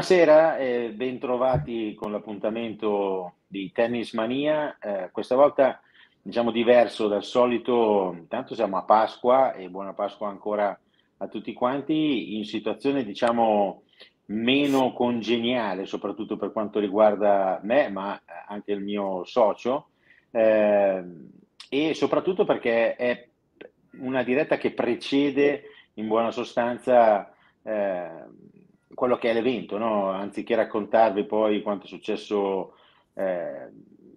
Buonasera e bentrovati con l'appuntamento di Tennis Mania. Eh, questa volta diciamo diverso dal solito, intanto siamo a Pasqua e buona Pasqua ancora a tutti quanti, in situazione diciamo meno congeniale, soprattutto per quanto riguarda me, ma anche il mio socio, eh, e soprattutto perché è una diretta che precede in buona sostanza eh, quello che è l'evento, no? anziché raccontarvi poi quanto è successo eh,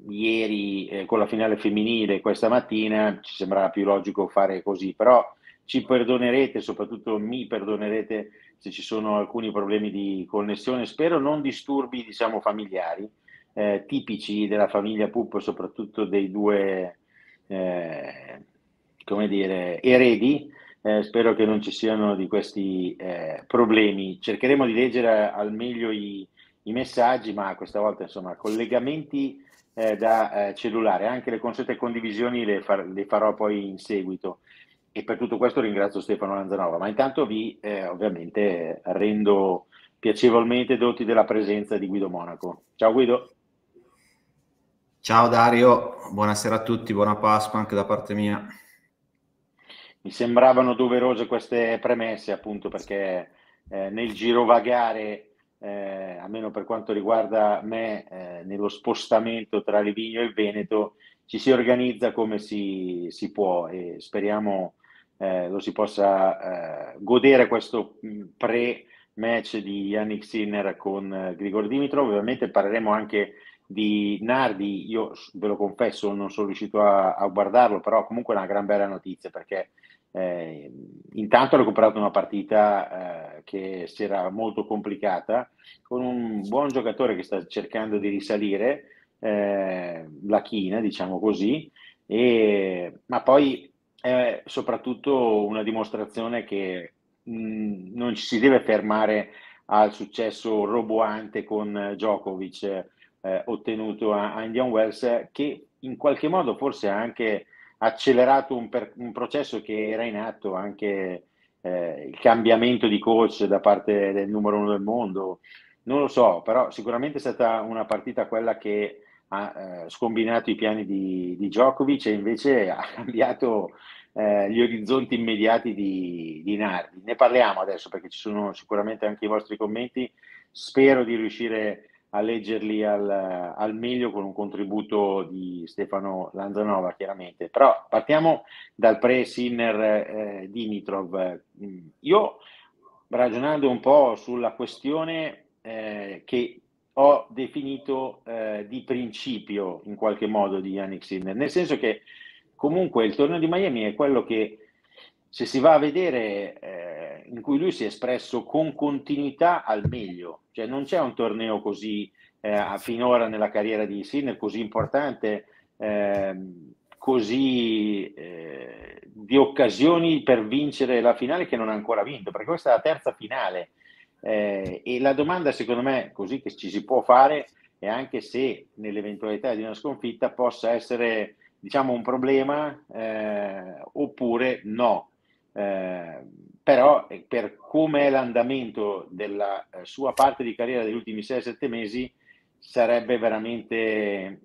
ieri eh, con la finale femminile questa mattina, ci sembrava più logico fare così, però ci perdonerete, soprattutto mi perdonerete se ci sono alcuni problemi di connessione, spero non disturbi diciamo, familiari, eh, tipici della famiglia Pup, soprattutto dei due eh, come dire, eredi eh, spero che non ci siano di questi eh, problemi. Cercheremo di leggere al meglio i, i messaggi, ma questa volta insomma collegamenti eh, da eh, cellulare, anche le consuete condivisioni le, far, le, farò poi in seguito. E per tutto questo ringrazio Stefano Lanzanova, ma intanto vi eh, ovviamente rendo piacevolmente doti della presenza di Guido Monaco. Ciao Guido. Ciao Dario, buonasera a tutti, buona Pasqua anche da parte mia mi sembravano doverose queste premesse appunto perché eh, nel girovagare, eh, almeno per quanto riguarda me, eh, nello spostamento tra Livigno e Veneto, ci si organizza come si, si può e speriamo eh, lo si possa eh, godere questo mm, pre-match di Yannick Sinner con eh, Grigor Dimitrov. Ovviamente parleremo anche di Nardi, io ve lo confesso non sono riuscito a, a guardarlo, però comunque è una gran bella notizia perché eh, intanto ha recuperato una partita eh, che si era molto complicata con un buon giocatore che sta cercando di risalire eh, la china, diciamo così, e, ma poi è soprattutto una dimostrazione che mh, mm, non ci si deve fermare al successo roboante con Djokovic eh, ottenuto a, a Indian Wells che in qualche modo forse anche accelerato un, per, un processo che era in atto anche eh, il cambiamento di coach da parte del numero uno del mondo. Non lo so, però sicuramente è stata una partita quella che ha eh, scombinato i piani di, di Djokovic e invece ha cambiato eh, gli orizzonti immediati di, di, Nardi. Ne parliamo adesso perché ci sono sicuramente anche i vostri commenti. Spero di riuscire a leggerli al, al, meglio con un contributo di Stefano Lanzanova, chiaramente. Però partiamo dal pre-Sinner eh, Dimitrov. Mm, io, ragionando un po' sulla questione eh, che ho definito eh, di principio, in qualche modo, di Yannick Sinner, nel senso che comunque il torneo di Miami è quello che se si va a vedere eh, in cui lui si è espresso con continuità al meglio, cioè non c'è un torneo così eh, finora nella carriera di Sinner così importante, ehm, eh, così di occasioni per vincere la finale che non ha ancora vinto, perché questa è la terza finale. Eh, e la domanda secondo me, così che ci si può fare, è anche se nell'eventualità di una sconfitta possa essere diciamo un problema eh, oppure no Ehm, però eh, per come è l'andamento della eh, sua parte di carriera degli ultimi 6-7 mesi sarebbe veramente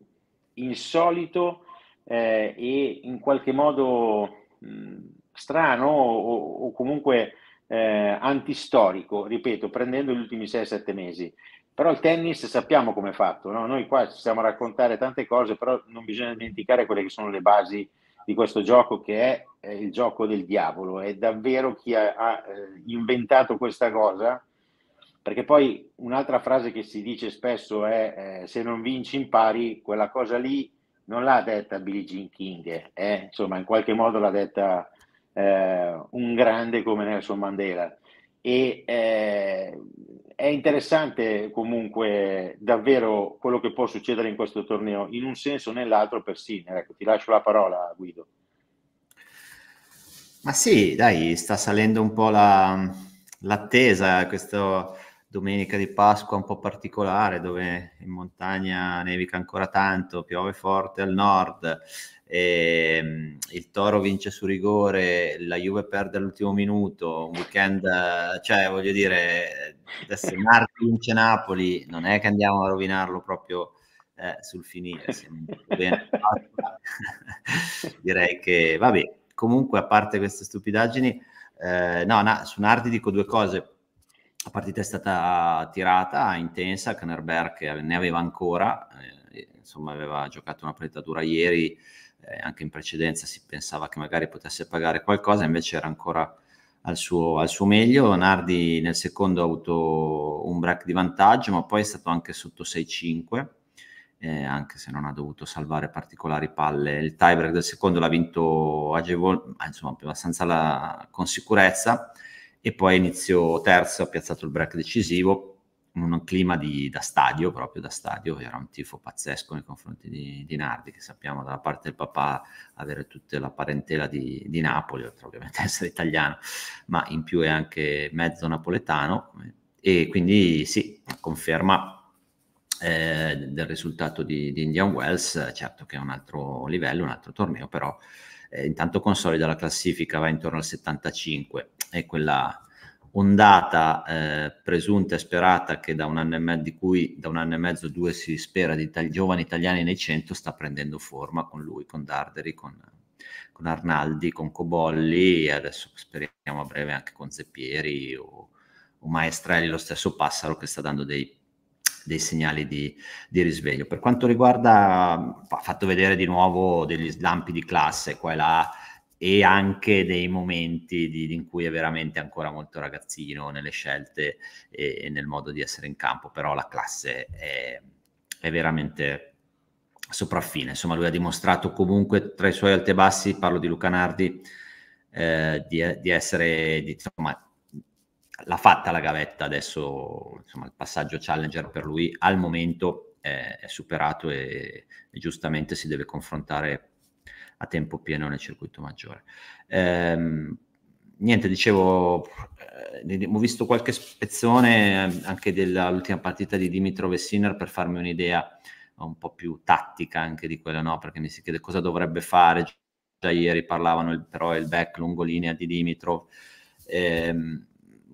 insolito eh, e in qualche modo mh, strano o, o comunque eh, antistorico, ripeto, prendendo gli ultimi 6-7 mesi. Però il tennis sappiamo come è fatto, no? noi qua ci stiamo a raccontare tante cose, però non bisogna dimenticare quelle che sono le basi eh, di questo gioco che è, è il gioco del diavolo. È davvero chi ha, ha eh, inventato questa cosa perché poi un'altra frase che si dice spesso è eh, se non vinci impari, quella cosa lì non l'ha detta Billie Jean King, eh? insomma in qualche modo l'ha detta eh, un grande come Nelson Mandela e eh, è interessante comunque davvero quello che può succedere in questo torneo, in un senso o nell'altro per Sinner. Ecco, ti lascio la parola, Guido. Ma sì, dai, sta salendo un po' la, l'attesa, questo domenica di Pasqua un po' particolare dove in montagna nevica ancora tanto, piove forte al nord, e, ehm, il Toro vince su rigore, la Juve perde all'ultimo minuto, un weekend, cioè voglio dire, se Marti vince Napoli, non è che andiamo a rovinarlo proprio eh, sul finire, bene, direi che vabbè, comunque a parte queste stupidaggini, eh, no, no, su Nardi dico due cose la partita è stata tirata, intensa, Kannerberg eh, ne aveva ancora, eh, insomma aveva giocato una partita dura ieri, eh, anche in precedenza si pensava che magari potesse pagare qualcosa, invece era ancora al suo, al suo meglio. Nardi nel secondo ha avuto un break di vantaggio, ma poi è stato anche sotto 6-5. Eh, anche se non ha dovuto salvare particolari palle. Il tie break del secondo l'ha vinto agevol- insomma, abbastanza la- con sicurezza, e poi inizio terzo ha piazzato il break decisivo un clima di, da stadio, proprio da stadio, era un tifo pazzesco nei confronti di, di Nardi, che sappiamo dalla parte del papà avere tutta la parentela di, di Napoli, oltre ovviamente essere italiano, ma in più è anche mezzo napoletano, e quindi sì, conferma eh, del risultato di, di Indian Wells, certo che è un altro livello, un altro torneo, però eh, intanto consolida la classifica, va intorno al 75 e quella ondata eh, presunta e sperata che da un anno e mezzo, di cui da un anno e mezzo due si spera di itali- giovani italiani nei 100 sta prendendo forma con lui, con Darderi, con, con Arnaldi, con Cobolli e adesso speriamo a breve anche con Zeppieri o, o Maestrelli, lo stesso Passaro che sta dando dei dei segnali di, di, risveglio. Per quanto riguarda, ha fatto vedere di nuovo degli slampi di classe qua e là e anche dei momenti di, in cui è veramente ancora molto ragazzino nelle scelte e, e nel modo di essere in campo, però la classe è, è veramente sopraffine. Insomma, lui ha dimostrato comunque tra i suoi alti e bassi, parlo di Luca Nardi, eh, di, di, essere di, insomma, l'ha fatta la gavetta adesso, insomma, il passaggio challenger per lui al momento è, eh, è superato e, e, giustamente si deve confrontare a tempo pieno nel circuito maggiore. Ehm, niente, dicevo, eh, ho visto qualche spezzone eh, anche dell'ultima partita di Dimitrov e Sinner per farmi un'idea eh, un po' più tattica anche di quella, no? perché mi si chiede cosa dovrebbe fare. Già ieri parlavano il, però il back lungolinea di Dimitrov. Ehm,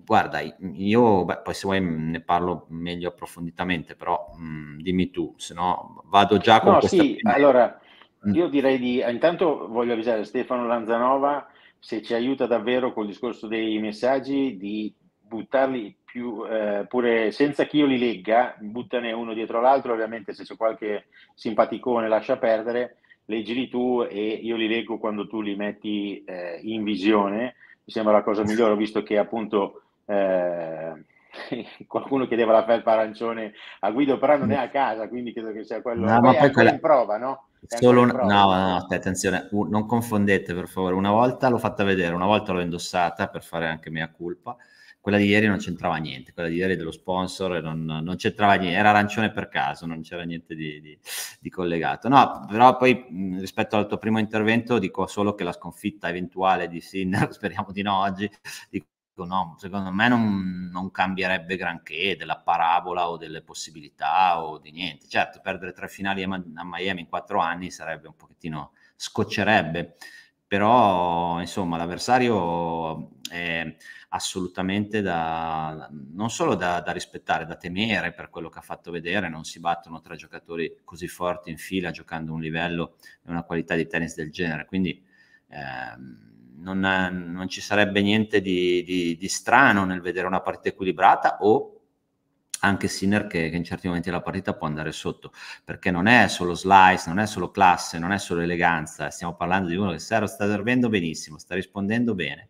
guarda, io poi se vuoi mm, ne parlo meglio approfonditamente, però mh, mm, dimmi tu, se no vado già con no, questa... Sì, prima... allora mm. io direi di... Ah, intanto voglio avvisare Stefano Lanzanova se ci aiuta davvero col discorso dei messaggi di buttarli più, eh, pure senza che io li legga, buttane uno dietro l'altro, ovviamente se c'è qualche simpaticone lascia perdere, leggili tu e io li leggo quando tu li metti eh, in visione, mi sembra la cosa migliore, visto che appunto eh, qualcuno chiedeva la felpa arancione a Guido, però non è a casa, quindi credo che sia quello no, ma poi quella... in prova, no? Solo un... prova. No, no, no, attenzione, uh, non confondete per favore. Una volta l'ho fatta vedere, una volta l'ho indossata per fare anche mia colpa. Quella di ieri non c'entrava niente, quella di ieri dello sponsor non, non c'entrava niente, era arancione per caso, non c'era niente di, di, di collegato. No, però poi rispetto al tuo primo intervento dico solo che la sconfitta eventuale di Sinner, speriamo di no oggi, di Ecco, no, secondo me non, non, cambierebbe granché della parabola o delle possibilità o di niente. Certo, perdere tre finali a Miami in quattro anni sarebbe un pochettino scoccerebbe, però insomma l'avversario è assolutamente da, non solo da, da rispettare, da temere per quello che ha fatto vedere, non si battono tre giocatori così forti in fila giocando un livello e una qualità di tennis del genere, quindi... Ehm, non, non, ci sarebbe niente di, di, di, strano nel vedere una partita equilibrata o anche Sinner che, che, in certi momenti della partita può andare sotto, perché non è solo slice, non è solo classe, non è solo eleganza, stiamo parlando di uno che sta servendo benissimo, sta rispondendo bene,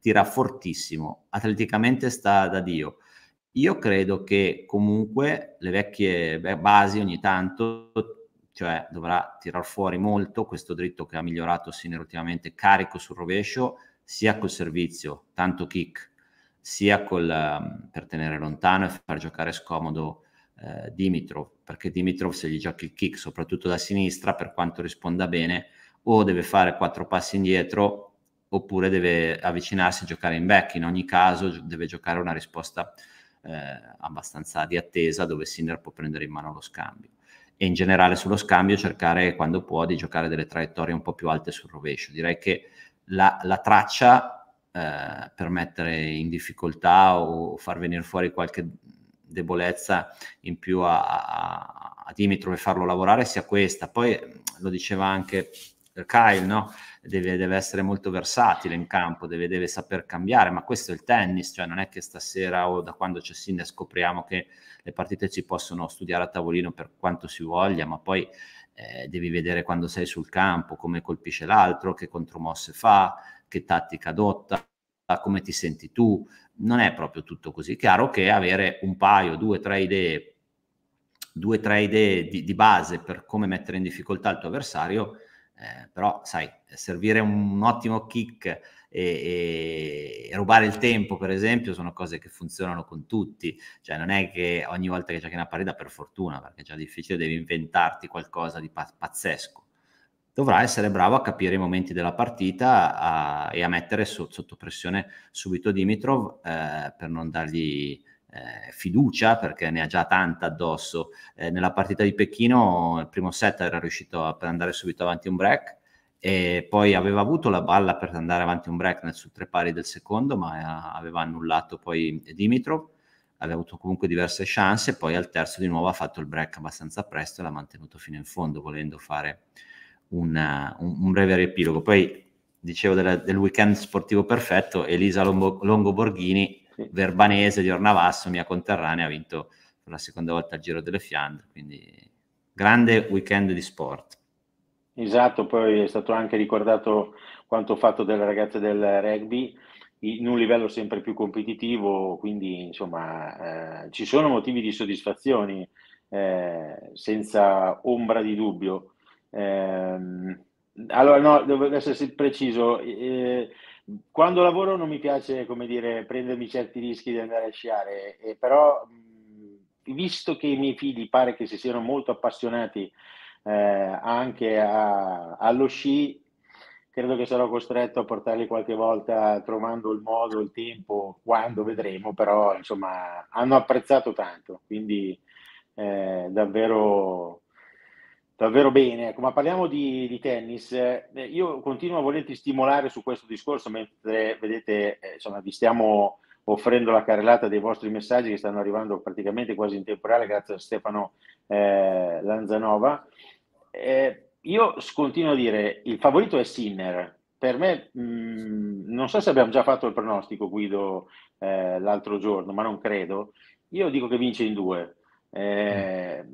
tira fortissimo, atleticamente sta da Dio. Io credo che comunque le vecchie basi ogni tanto cioè dovrà tirar fuori molto questo dritto che ha migliorato ultimamente carico sul rovescio, sia col servizio, tanto kick, sia col, ehm, per tenere lontano e far giocare scomodo eh, Dimitrov, perché Dimitrov se gli giochi il kick, soprattutto da sinistra, per quanto risponda bene, o deve fare quattro passi indietro oppure deve avvicinarsi e giocare in back. In ogni caso deve giocare una risposta eh, abbastanza di attesa dove Sinner può prendere in mano lo scambio e in generale sullo scambio cercare quando può di giocare delle traiettorie un po' più alte sul rovescio. Direi che la, la traccia eh, per mettere in difficoltà o far venire fuori qualche debolezza in più a, a, a Dimitrov e farlo lavorare sia questa. Poi lo diceva anche per Kyle, no? deve, deve, essere molto versatile in campo, deve, deve, saper cambiare, ma questo è il tennis, cioè non è che stasera o da quando c'è Sinde scopriamo che le partite ci possono studiare a tavolino per quanto si voglia, ma poi eh, devi vedere quando sei sul campo, come colpisce l'altro, che contromosse fa, che tattica adotta, come ti senti tu, non è proprio tutto così chiaro che avere un paio, due, tre idee due tre idee di, di, base per come mettere in difficoltà il tuo avversario eh, però sai, servire un ottimo kick e, e, rubare il tempo, per esempio, sono cose che funzionano con tutti, cioè non è che ogni volta che giochi una partita, per fortuna, perché è già difficile, devi inventarti qualcosa di pazzesco. Dovrà essere bravo a capire i momenti della partita a, e a mettere so, sotto pressione subito Dimitrov eh, per non dargli eh, fiducia perché ne ha già tanta addosso. Eh, nella partita di Pechino, il primo set era riuscito a, per andare subito avanti un break e poi aveva avuto la balla per andare avanti un break nel, sul tre pari del secondo, ma eh, aveva annullato poi Dimitrov. Aveva avuto comunque diverse chance, poi al terzo di nuovo ha fatto il break abbastanza presto e l'ha mantenuto fino in fondo, volendo fare una, eh, un, un breve riepilogo. Poi dicevo della, del weekend sportivo perfetto, Elisa Longo, Longo Borghini sì. verbanese di Ornavasso, mia conterranea, ha vinto per la seconda volta il Giro delle Fiandre, quindi grande weekend di sport. Esatto, poi è stato anche ricordato quanto fatto dalle ragazze del rugby in un livello sempre più competitivo, quindi insomma eh, ci sono motivi di soddisfazione eh, senza ombra di dubbio. Eh, allora no, devo essere preciso, eh, quando lavoro non mi piace, come dire, prendermi certi rischi di andare a sciare, eh, però visto che i miei figli pare che si siano molto appassionati eh, anche a, allo sci, credo che sarò costretto a portarli qualche volta trovando il modo, il tempo, quando vedremo, però insomma hanno apprezzato tanto, quindi eh, davvero Davvero bene, ecco, ma parliamo di, di tennis. Eh, io continuo a volerti stimolare su questo discorso mentre vedete, eh, insomma, vi stiamo offrendo la carrellata dei vostri messaggi che stanno arrivando praticamente quasi in temporale grazie a Stefano eh, Lanzanova. Eh, io continuo a dire, il favorito è Sinner. Per me, mh, mm, non so se abbiamo già fatto il pronostico, Guido, eh, l'altro giorno, ma non credo. Io dico che vince in due, Mm. Eh,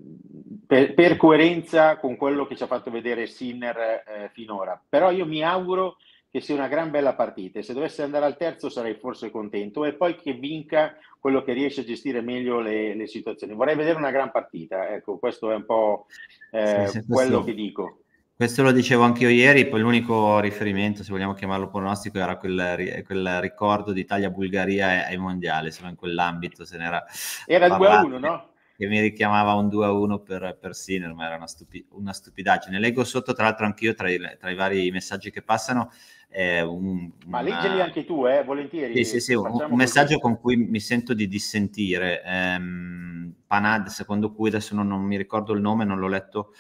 per, per, coerenza con quello che ci ha fatto vedere Sinner eh, finora. Però io mi auguro che sia una gran bella partita e se dovesse andare al terzo sarei forse contento e poi che vinca quello che riesce a gestire meglio le, le situazioni. Vorrei vedere una gran partita, ecco, questo è un po' eh, sì, quello sì. che dico. Questo lo dicevo anche io ieri, poi l'unico riferimento, se vogliamo chiamarlo pronostico, era quel, quel ricordo ditalia bulgaria ai mondiali, solo in quell'ambito se n'era... Era 2-1, no? che mi richiamava un 2-1 a per, per Sinner, ma era una, stupi- una, stupidaggine. Leggo sotto, tra l'altro, anch'io tra i, tra i vari messaggi che passano. Eh, un, ma una... leggeli eh, anche tu, eh, volentieri. Sì, sì, sì, un, un messaggio con cui mi sento di dissentire. Ehm, Panad, secondo cui adesso non, non, mi ricordo il nome, non l'ho letto,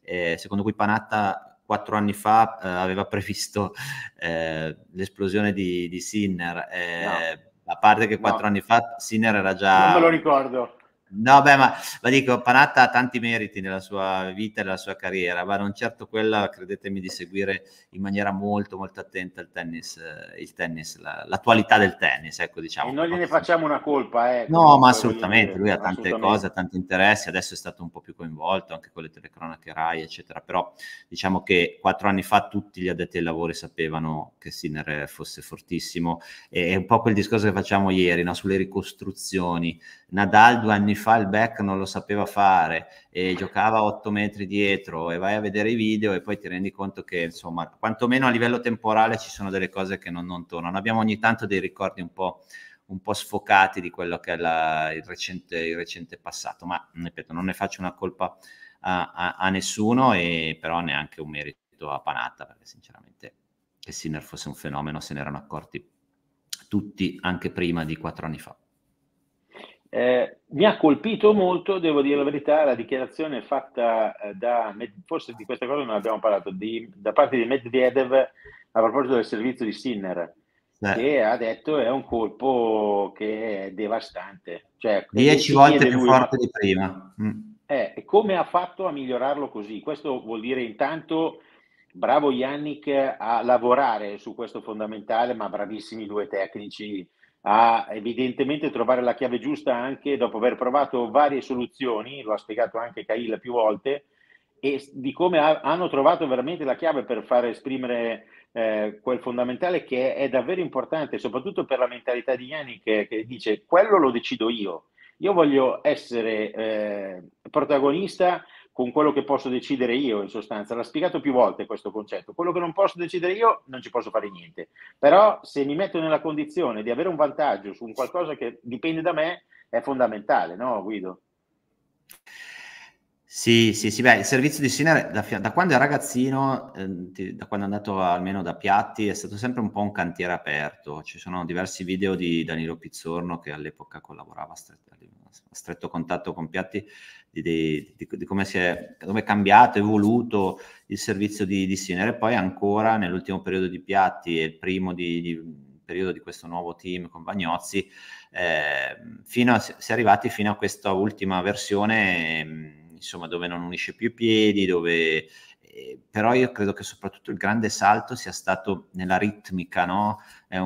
eh, secondo cui Panatta quattro anni fa eh, aveva previsto eh, l'esplosione di, di Sinner. No. A parte che quattro no. anni fa Sinner era già... Non me lo ricordo No, beh, ma, ma dico, Panatta ha tanti meriti nella sua vita e nella sua carriera, ma non certo quella, credetemi, di seguire in maniera molto, molto attenta il tennis, eh, il tennis la, l'attualità del tennis, ecco, diciamo. E non gliene facciamo una colpa, eh. No, ma assolutamente, lui ha tante cose, ha tanti interessi, adesso è stato un po' più coinvolto anche con le telecronache RAI, eccetera, però diciamo che quattro anni fa tutti gli addetti ai lavori sapevano che Sinner fosse fortissimo, e è un po' quel discorso che facciamo ieri, no? sulle ricostruzioni. Nadal due anni fa fa il back non lo sapeva fare e giocava 8 metri dietro e vai a vedere i video e poi ti rendi conto che insomma quantomeno a livello temporale ci sono delle cose che non, non tornano abbiamo ogni tanto dei ricordi un po', un po sfocati di quello che è la, il, recente, il, recente, passato ma ripeto non ne faccio una colpa a, a, a nessuno e però neanche un merito a Panatta perché sinceramente che Sinner fosse un fenomeno se ne erano accorti tutti anche prima di quattro anni fa eh, mi ha colpito molto, devo dire la verità, la dichiarazione fatta eh, da, forse di questa cosa non abbiamo parlato, di, da parte di Medvedev a proposito del servizio di Sinner, eh. che ha detto è un colpo che è devastante. Cioè, 10 volte più lui, forte di prima. Mm. Eh, come ha fatto a migliorarlo così? Questo vuol dire intanto bravo Yannick a lavorare su questo fondamentale, ma bravissimi due tecnici a evidentemente trovare la chiave giusta anche dopo aver provato varie soluzioni, lo ha spiegato anche Kail più volte, e di come ha, hanno trovato veramente la chiave per far esprimere eh, quel fondamentale che è, è, davvero importante, soprattutto per la mentalità di Yannick che, che dice quello lo decido io, io voglio essere eh, protagonista con quello che posso decidere io, in sostanza. L'ha spiegato più volte questo concetto. Quello che non posso decidere io non ci posso fare niente. Però se mi metto nella condizione di avere un vantaggio su un qualcosa che dipende da me, è fondamentale, no Guido? Sì, sì, sì, beh, il servizio di Sinner da, da, quando è ragazzino, eh, ti, da quando è andato almeno da Piatti, è stato sempre un po' un cantiere aperto. Ci sono diversi video di Danilo Pizzorno che all'epoca collaborava a stretto, a stretto contatto con Piatti, di, di, di, di come, è, come, è, cambiato, evoluto il servizio di, di Sinner e poi ancora nell'ultimo periodo di Piatti e il primo di periodo di questo nuovo team con Bagnozzi, eh, fino a, si è arrivati fino a questa ultima versione, eh, insomma, dove non unisce più i piedi, dove... Eh, però io credo che soprattutto il grande salto sia stato nella ritmica, no?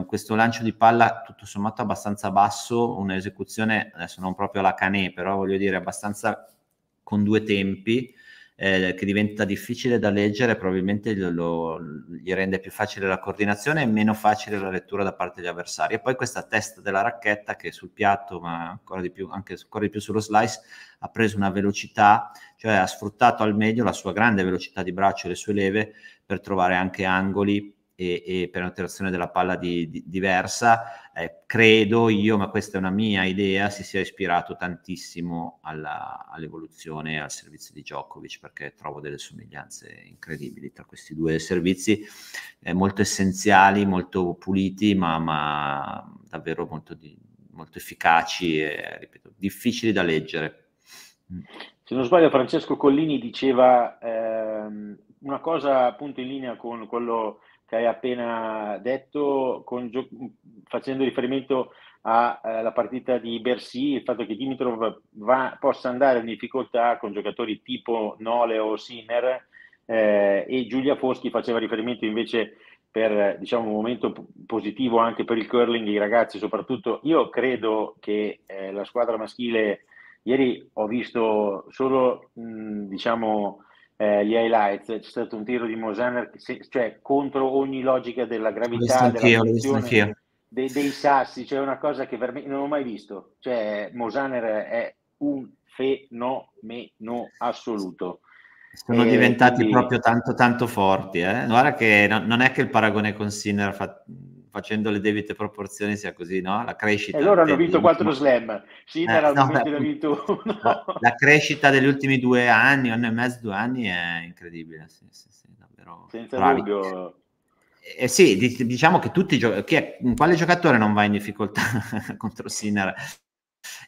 questo lancio di palla tutto sommato abbastanza basso, un'esecuzione, adesso non proprio la canè, però voglio dire abbastanza con due tempi eh, che diventa difficile da leggere, probabilmente lo, gli rende più facile la coordinazione e meno facile la lettura da parte degli avversari. E poi questa testa della racchetta che sul piatto, ma ancora di più, anche ancora di più sullo slice, ha preso una velocità, cioè ha sfruttato al meglio la sua grande velocità di braccio e le sue leve per trovare anche angoli e, e per un'alterazione della palla di, di, diversa, eh, credo io, ma questa è una mia idea, si sia ispirato tantissimo alla, all'evoluzione al servizio di Djokovic perché trovo delle somiglianze incredibili tra questi due servizi, eh, molto essenziali, molto puliti, ma, ma davvero molto, di, molto efficaci e, ripeto, difficili da leggere. Mm. Se non sbaglio, Francesco Collini diceva ehm, una cosa appunto in linea con quello che hai appena detto, con, facendo riferimento alla eh, partita di Bersi, il fatto che Dimitrov va, possa andare in difficoltà con giocatori tipo Nole o Sinner, eh, e Giulia Foschi faceva riferimento invece per diciamo, un momento positivo anche per il curling, i ragazzi soprattutto. Io credo che eh, la squadra maschile, ieri ho visto solo mh, diciamo, eh, gli highlights, c'è stato un tiro di Mosaner, cioè contro ogni logica della gravità, della dei, dei, sassi, cioè una cosa che veramente non ho mai visto. Cioè, Mosaner è un fenomeno assoluto. Sono e eh, diventati quindi... proprio tanto tanto forti. Eh? Guarda che no, non è che il paragone con Sinner fa facendo le debite proporzioni sia così, no? La crescita. E loro hanno vinto quattro slam. Sì, eh, no, la, vinto uno. La crescita degli ultimi due anni, anno e mezzo, due anni è incredibile. Sì, sì, sì, davvero. Senza bravi. dubbio. Eh, eh sì, diciamo che tutti i giocatori, quale giocatore non va in difficoltà contro Sinner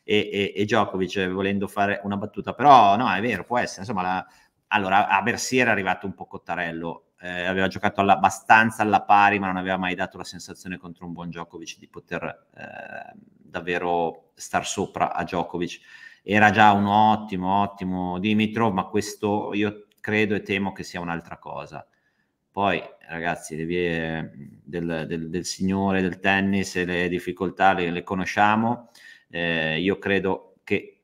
e, e, e Djokovic volendo fare una battuta, però no, è vero, può essere, insomma, la, allora a Bersier è arrivato un po' Cottarello, eh, aveva giocato alla, abbastanza alla pari, ma non aveva mai dato la sensazione contro un buon Djokovic di poter eh, davvero star sopra a Djokovic. Era già un ottimo, ottimo Dimitrov, ma questo io credo e temo che sia un'altra cosa. Poi, ragazzi, le vie del, del, del signore del tennis e le difficoltà le, le conosciamo. Eh, io credo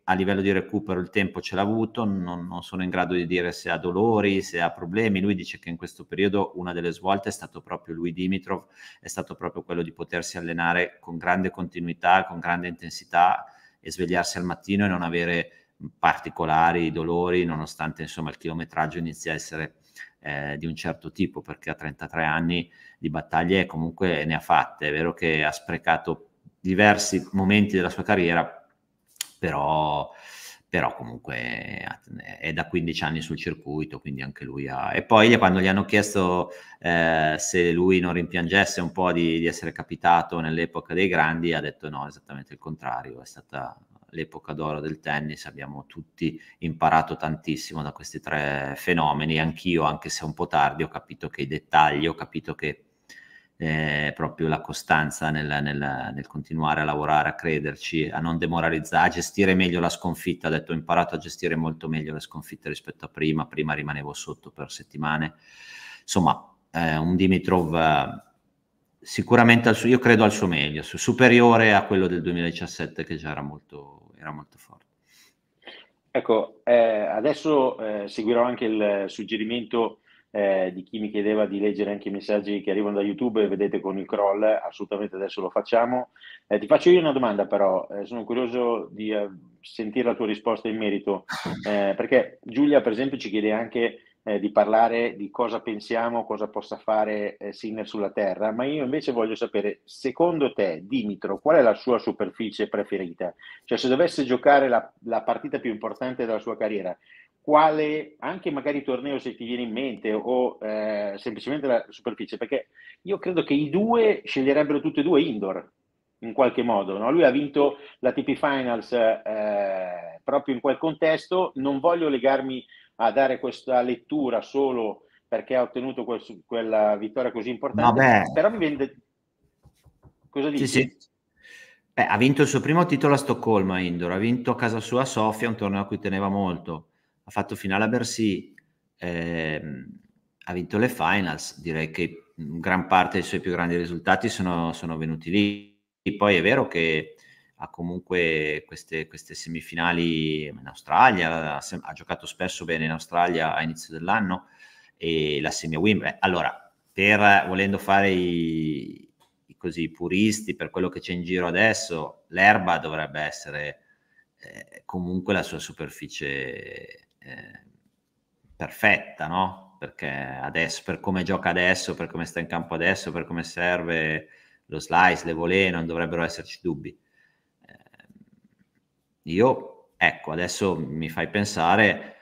a livello di recupero il tempo ce l'ha avuto, non, non, sono in grado di dire se ha dolori, se ha problemi. Lui dice che in questo periodo una delle svolte è stato proprio lui Dimitrov, è stato proprio quello di potersi allenare con grande continuità, con grande intensità e svegliarsi al mattino e non avere particolari dolori, nonostante insomma il chilometraggio inizia a essere eh, di un certo tipo, perché a 33 anni di battaglie comunque ne ha fatte. È vero che ha sprecato diversi momenti della sua carriera però, però comunque è da 15 anni sul circuito, quindi anche lui ha... E poi quando gli hanno chiesto eh, se lui non rimpiangesse un po' di, di essere capitato nell'epoca dei grandi, ha detto no, esattamente il contrario, è stata l'epoca d'oro del tennis, abbiamo tutti imparato tantissimo da questi tre fenomeni, anch'io, anche se un po' tardi, ho capito che i dettagli, ho capito che eh, proprio la costanza nel, nel, nel, continuare a lavorare, a crederci, a non demoralizzare, a gestire meglio la sconfitta. Ha detto ho imparato a gestire molto meglio le sconfitte rispetto a prima, prima rimanevo sotto per settimane. Insomma, eh, un Dimitrov eh, sicuramente suo, io credo al suo meglio, superiore a quello del 2017 che già era molto, era molto forte. Ecco, eh, adesso eh, seguirò anche il suggerimento eh, di chi mi chiedeva di leggere anche i messaggi che arrivano da YouTube, vedete con il crawl, assolutamente adesso lo facciamo. Eh, ti faccio io una domanda però, eh, sono curioso di eh, sentire la tua risposta in merito, eh, perché Giulia per esempio ci chiede anche eh, di parlare di cosa pensiamo, cosa possa fare Sinner sulla Terra, ma io invece voglio sapere, secondo te Dimitro, qual è la sua superficie preferita? Cioè se dovesse giocare la, la partita più importante della sua carriera, quale, anche magari torneo se ti viene in mente o eh, semplicemente la superficie, perché io credo che i due sceglierebbero tutti e due indoor in qualche modo. No? Lui ha vinto la TP Finals eh, proprio in quel contesto, non voglio legarmi a dare questa lettura solo perché ha ottenuto quel, quella vittoria così importante, Vabbè. però mi vende... Cosa dici? Sì, sì. Beh, ha vinto il suo primo titolo a Stoccolma, Indoor, ha vinto a casa sua a Sofia, un torneo a cui teneva molto ha fatto finale a Bercy, eh, ha vinto le finals, direi che gran parte dei suoi più grandi risultati sono, sono venuti lì. E poi è vero che ha comunque queste, queste semifinali in Australia, ha, ha, giocato spesso bene in Australia a inizio dell'anno e la semi a Wimbledon. Eh, allora, per, volendo fare i, i, così, puristi per quello che c'è in giro adesso, l'erba dovrebbe essere eh, comunque la sua superficie eh, perfetta, no? Perché adesso, per come gioca adesso, per come sta in campo adesso, per come serve lo slice, le volee, non dovrebbero esserci dubbi. Eh, io, ecco, adesso mi fai pensare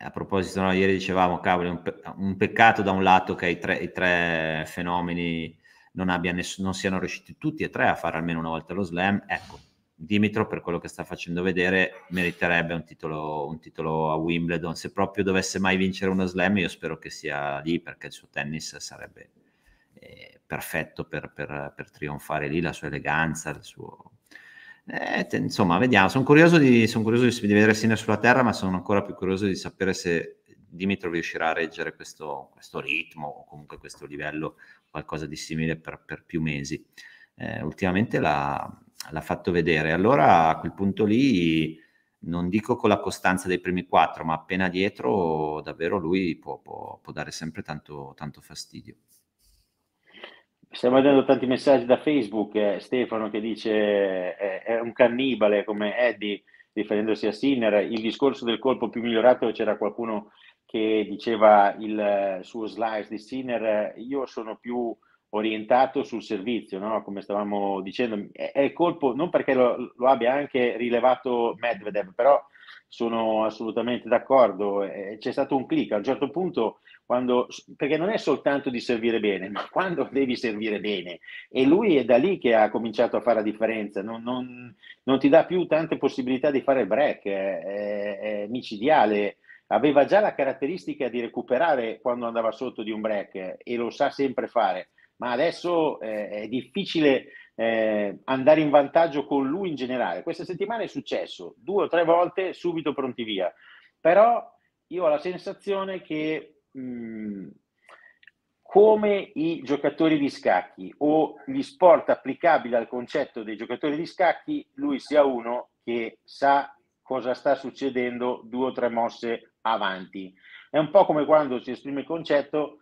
a proposito, no, ieri dicevamo, cavolo, un, pe- un, peccato da un lato che i tre, i tre fenomeni non, ness- non, siano riusciti tutti e tre a fare almeno una volta lo slam. Ecco, Dimitro per quello che sta facendo vedere meriterebbe un titolo, un titolo, a Wimbledon se proprio dovesse mai vincere uno slam io spero che sia lì perché il suo tennis sarebbe eh, perfetto per, per, per, trionfare lì la sua eleganza il suo... Eh, te, insomma vediamo sono curioso, di, son curioso di, di, vedere Sinner sulla terra ma sono ancora più curioso di sapere se Dimitro riuscirà a reggere questo, questo ritmo o comunque questo livello qualcosa di simile per, per più mesi eh, ultimamente la l'ha fatto vedere. Allora a quel punto lì, non dico con la costanza dei primi quattro, ma appena dietro davvero lui può, può, può dare sempre tanto, tanto fastidio. Stiamo vedendo tanti messaggi da Facebook, eh, Stefano che dice eh, è un cannibale come Eddie, riferendosi a Sinner, il discorso del colpo più migliorato c'era qualcuno che diceva il eh, suo slice di Sinner, eh, io sono più orientato sul servizio, no? come stavamo dicendo, è, è colpo non perché lo, lo, abbia anche rilevato Medvedev, però sono assolutamente d'accordo, eh, c'è stato un click a un certo punto, quando, perché non è soltanto di servire bene, ma quando devi servire bene e lui è da lì che ha cominciato a fare la differenza, non, non, non ti dà più tante possibilità di fare il break, è, è, è micidiale aveva già la caratteristica di recuperare quando andava sotto di un break e lo sa sempre fare ma adesso eh, è difficile eh, andare in vantaggio con lui in generale. Questa settimana è successo due o tre volte, subito pronti via. Però io ho la sensazione che mh, mm, come i giocatori di scacchi o gli sport applicabili al concetto dei giocatori di scacchi, lui sia uno che sa cosa sta succedendo due o tre mosse avanti. È un po' come quando si esprime il concetto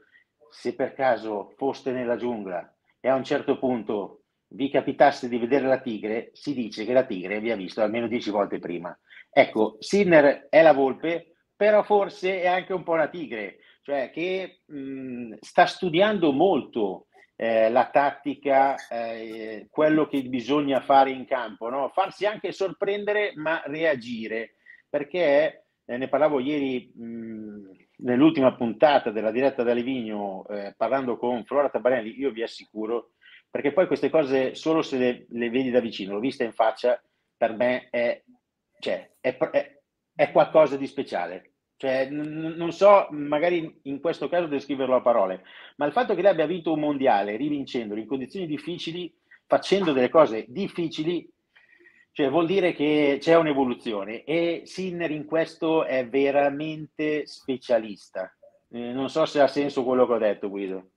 se per caso foste nella giungla e a un certo punto vi capitasse di vedere la tigre, si dice che la tigre vi ha visto almeno dieci volte prima. Ecco, Sidner è la volpe, però forse è anche un po' la tigre, cioè che mh, mm, sta studiando molto eh, la tattica, eh, quello che bisogna fare in campo, no? farsi anche sorprendere ma reagire, perché eh, ne parlavo ieri mh, mm, nell'ultima puntata della diretta da Livigno, eh, parlando con Flora Tabarelli, io vi assicuro, perché poi queste cose solo se le, le vedi da vicino, l'ho vista in faccia, per me è, cioè, è, è, è qualcosa di speciale. Cioè, n- non so, magari in questo caso descriverlo a parole, ma il fatto che lei abbia vinto un mondiale rivincendolo in condizioni difficili, facendo delle cose difficili, cioè vuol dire che c'è un'evoluzione e Sinner in questo è veramente specialista. Eh, non so se ha senso quello che ho detto Guido.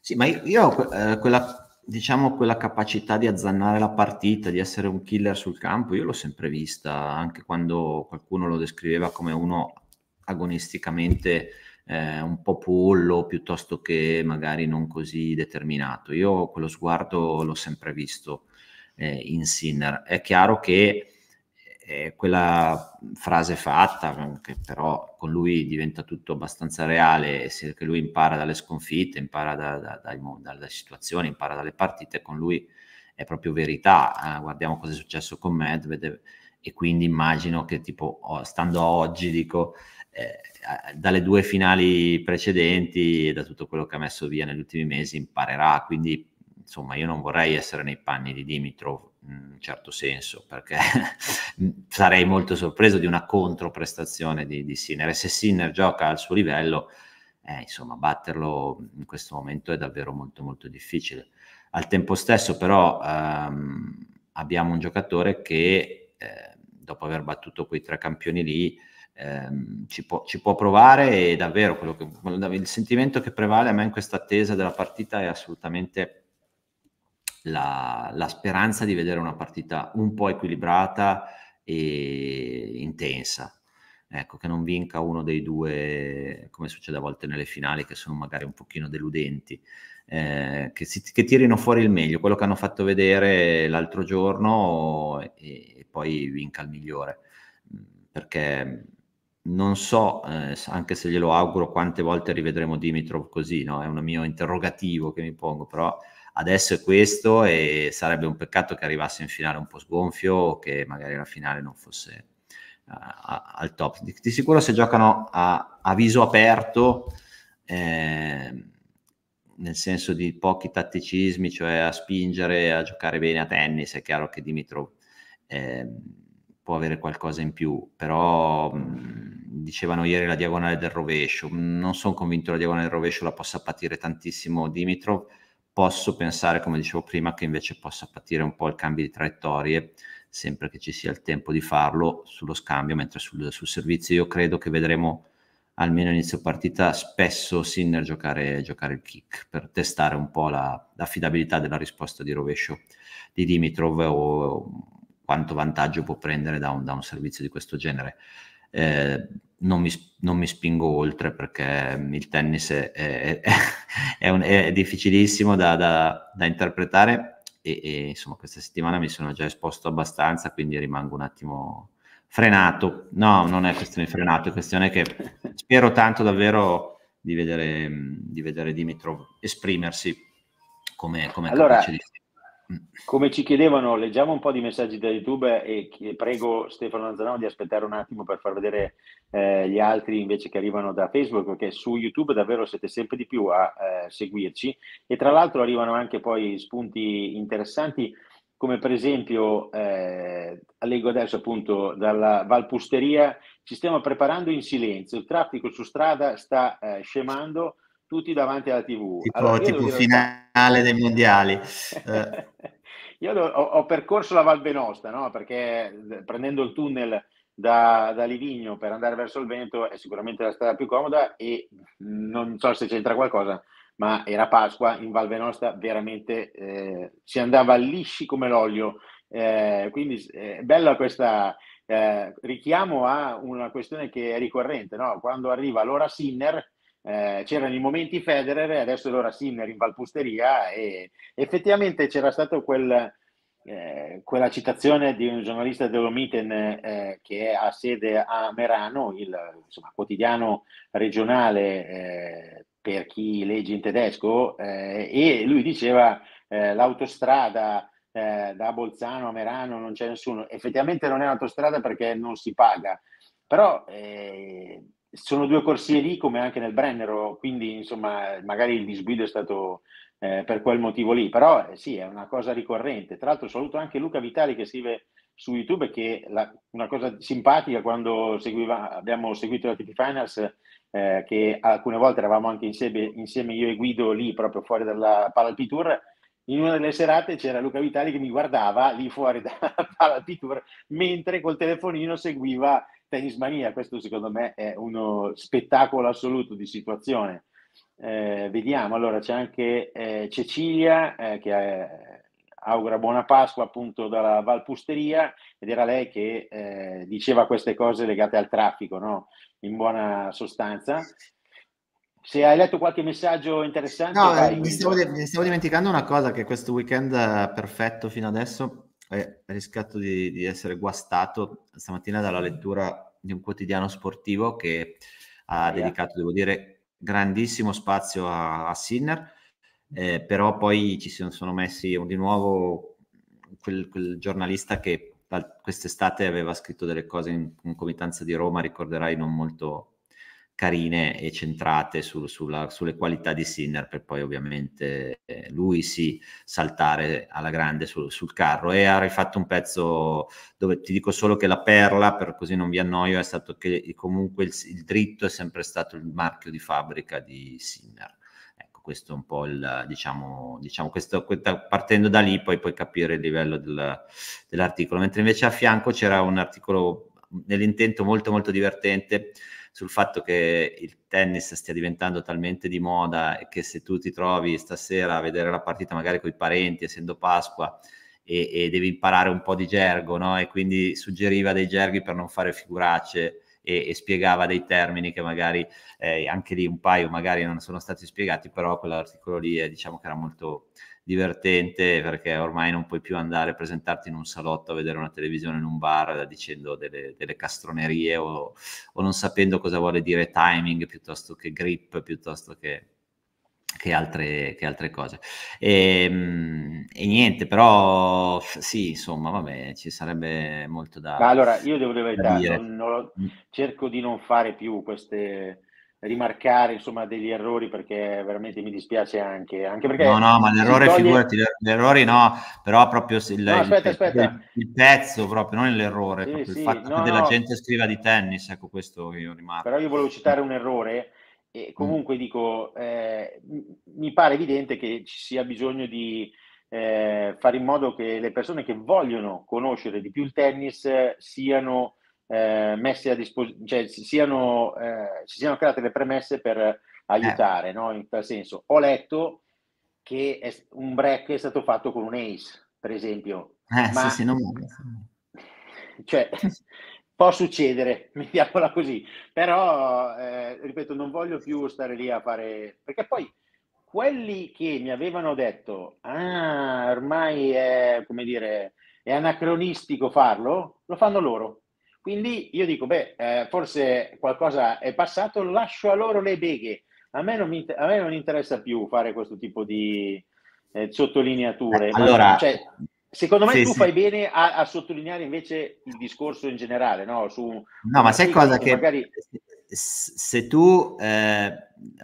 Sì, ma io ho eh, quella, diciamo, quella capacità di azzannare la partita, di essere un killer sul campo, io l'ho sempre vista, anche quando qualcuno lo descriveva come uno agonisticamente eh, un po' pollo piuttosto che magari non così determinato. Io quello sguardo l'ho sempre visto eh, in Sinner. È chiaro che eh, quella frase fatta, che però con lui diventa tutto abbastanza reale, che lui impara dalle sconfitte, impara da, da, dai, dalle situazioni, impara dalle partite, con lui è proprio verità. Eh, guardiamo cosa è successo con Medvedev e quindi immagino che tipo, stando a oggi, dico, eh, dalle due finali precedenti e da tutto quello che ha messo via negli ultimi mesi imparerà, quindi insomma, io non vorrei essere nei panni di Dimitrov in un certo senso, perché sarei molto sorpreso di una controprestazione di, di Sinner. E se Sinner gioca al suo livello, eh, insomma, batterlo in questo momento è davvero molto, molto difficile. Al tempo stesso, però, ehm, abbiamo un giocatore che eh, dopo aver battuto quei tre campioni lì. Ehm, ci, può, ci, può, provare e davvero che, il sentimento che prevale a me in questa attesa della partita è assolutamente la, la speranza di vedere una partita un po' equilibrata e intensa. Ecco, che non vinca uno dei due, come succede a volte nelle finali, che sono magari un pochino deludenti, eh, che, si, che, tirino fuori il meglio, quello che hanno fatto vedere l'altro giorno e, e poi vinca il migliore. Perché non so, eh, anche se glielo auguro, quante volte rivedremo Dimitrov così, no? è un mio interrogativo che mi pongo, però adesso è questo e sarebbe un peccato che arrivasse in finale un po' sgonfio o che magari la finale non fosse uh, al top. Di, di, sicuro se giocano a, a viso aperto, eh, nel senso di pochi tatticismi, cioè a spingere, a giocare bene a tennis, è chiaro che Dimitrov eh, può avere qualcosa in più, però mm, dicevano ieri la diagonale del rovescio, non sono convinto che la diagonale del rovescio la possa patire tantissimo Dimitrov posso pensare, come dicevo prima, che invece possa patire un po' il cambio di traiettorie, sempre che ci sia il tempo di farlo sullo scambio, mentre sul, sul servizio io credo che vedremo almeno inizio partita spesso Sinner giocare, giocare il kick per testare un po' la, l'affidabilità della risposta di rovescio di Dimitrov o, o quanto vantaggio può prendere da un, da un servizio di questo genere. Eh, non mi, non mi, spingo oltre perché il tennis è, è, è, un, è difficilissimo da, da, da interpretare e, e, insomma questa settimana mi sono già esposto abbastanza quindi rimango un attimo frenato no non è questione di frenato è questione che spero tanto davvero di vedere, di vedere Dimitrov esprimersi come, come allora, capace di come ci chiedevano, leggiamo un po' di messaggi da YouTube e prego Stefano Lanzanò di aspettare un attimo per far vedere eh, gli altri invece che arrivano da Facebook, perché su YouTube davvero siete sempre di più a eh, seguirci e tra l'altro arrivano anche poi spunti interessanti come per esempio, eh, leggo adesso appunto dalla Valpusteria, ci stiamo preparando in silenzio, il traffico su strada sta eh, scemando, tutti davanti alla TV. Tipo, allora, tipo finale dei mondiali. eh. io ho, ho, percorso la Val Venosta, no? perché eh, prendendo il tunnel da, da, Livigno per andare verso il vento è sicuramente la strada più comoda e non so se c'entra qualcosa, ma era Pasqua in Val Venosta, veramente eh, si andava lisci come l'olio. Eh, quindi eh, è bella questa, eh, richiamo a una questione che è ricorrente, no? quando arriva l'ora Sinner eh, c'erano i momenti Federer e adesso allora Sinner in Valpusteria e effettivamente c'era stato quel, eh, quella citazione di un giornalista dell'Omiten eh, che ha sede a Merano, il insomma, quotidiano regionale eh, per chi legge in tedesco, e lui diceva l'autostrada da Bolzano a Merano non c'è nessuno. Effettivamente non è un'autostrada perché non si paga, però sono due corsie lì come anche nel Brennero, quindi insomma magari il disguido è stato eh, per quel motivo lì, però eh, sì è una cosa ricorrente. Tra l'altro saluto anche Luca Vitali che scrive su YouTube che la, una cosa simpatica quando seguiva, abbiamo seguito la TP Finals eh, che alcune volte eravamo anche insieme, insieme, io e Guido lì proprio fuori dalla Palalpi Tour in una delle serate c'era Luca Vitali che mi guardava lì fuori dalla Palalpi Tour mentre col telefonino seguiva Tennis Mania, questo secondo me è uno spettacolo assoluto di situazione. Eh, vediamo, allora c'è anche eh, Cecilia eh, che è, eh, augura buona Pasqua appunto dalla Valpusteria ed era lei che eh, diceva queste cose legate al traffico, no? in buona sostanza. Se hai letto qualche messaggio interessante... No, eh, vai, mi, stavo, mi stavo dimenticando una cosa che questo weekend perfetto fino adesso rischiato di, di, essere guastato stamattina dalla lettura di un quotidiano sportivo che ha yeah. dedicato, devo dire, grandissimo spazio a, a Sinner, eh, però poi ci si sono messi di nuovo quel, quel giornalista che quest'estate aveva scritto delle cose in concomitanza di Roma, ricorderai, non molto carine e centrate sul, sulla, sulle qualità di Sinner per poi ovviamente eh, lui si sì, saltare alla grande sul, sul, carro e ha rifatto un pezzo dove ti dico solo che la perla per così non vi annoio è stato che comunque il, il dritto è sempre stato il marchio di fabbrica di Sinner ecco questo è un po' il diciamo, diciamo questo, partendo da lì poi puoi capire il livello del, dell'articolo mentre invece a fianco c'era un articolo nell'intento molto molto divertente sul fatto che il tennis stia diventando talmente di moda che se tu ti trovi stasera a vedere la partita magari con i parenti, essendo Pasqua, e, e devi imparare un po' di gergo, no? E quindi suggeriva dei gerghi per non fare figuracce e, e spiegava dei termini che magari eh, anche lì un paio magari non sono stati spiegati, però quell'articolo lì è, eh, diciamo che era molto divertente perché ormai non puoi più andare a presentarti in un salotto a vedere una televisione in un bar eh, dicendo delle, delle castronerie o, o non sapendo cosa vuole dire timing piuttosto che grip, piuttosto che che altre, che altre cose. E, ehm, e, niente, però sì, insomma, vabbè, ci sarebbe molto da... Ma allora, io devo dire, da dire. Non, non, mm. cerco di non fare più queste rimarcare insomma degli errori perché veramente mi dispiace anche, anche perché no no ma l'errore toglie... figurati l'errore no però proprio il, no, aspetta, il, aspetta. Il, il, pezzo proprio non l'errore sì, proprio sì, il fatto no, che no. della gente scriva di tennis ecco questo io rimarco però io volevo citare un errore e mm. comunque mm. dico, eh, mi pare evidente che ci sia bisogno di eh, fare in modo che le persone che vogliono conoscere di più il tennis siano eh, messe a disposizione, cioè si siano, eh, si siano create le premesse per aiutare, eh. no? in tal senso. Ho letto che è, un break è stato fatto con un ace, per esempio. Eh, ma, sì, cioè, sì, non... cioè, Può succedere, mettiamola così, però eh, ripeto, non voglio più stare lì a fare perché poi quelli che mi avevano detto ah, ormai è come dire è anacronistico farlo, lo fanno loro. Quindi io dico, beh, eh, forse qualcosa è passato, lascio a loro le beghe. A me non, mi, a me non interessa più fare questo tipo di eh, sottolineature. Allora, cioè, Secondo me sì, tu sì. fai bene a, a, sottolineare invece il discorso in generale, no? Su, no, ma sai cosa che magari... se tu, eh,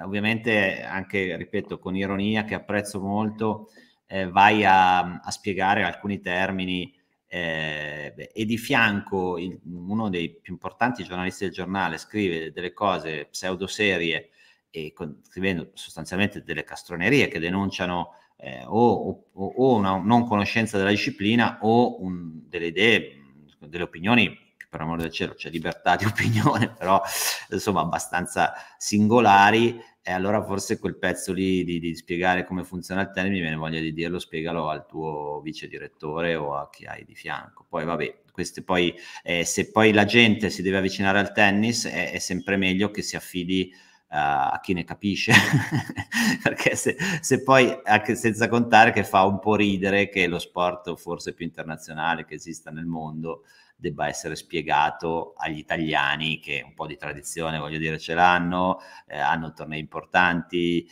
ovviamente anche, ripeto, con ironia che apprezzo molto, eh, vai a, a, spiegare alcuni termini eh, e di fianco il, uno dei più importanti giornalisti del giornale scrive delle cose pseudoserie e con, scrivendo sostanzialmente delle castronerie che denunciano eh, o, o, o, una non conoscenza della disciplina o un, delle idee, delle opinioni per amore del cielo, c'è cioè libertà di opinione, però insomma abbastanza singolari. E allora forse quel pezzo lì di, di spiegare come funziona il tennis mi viene voglia di dirlo, spiegalo al tuo vice direttore o a chi hai di fianco. Poi vabbè, queste poi, eh, se poi la gente si deve avvicinare al tennis, è, è sempre meglio che si affidi eh, a chi ne capisce, perché se, se, poi, anche senza contare che fa un po' ridere che lo sport forse più internazionale che esista nel mondo debba essere spiegato agli italiani che un po' di tradizione, voglio dire, ce l'hanno, eh, hanno tornei importanti,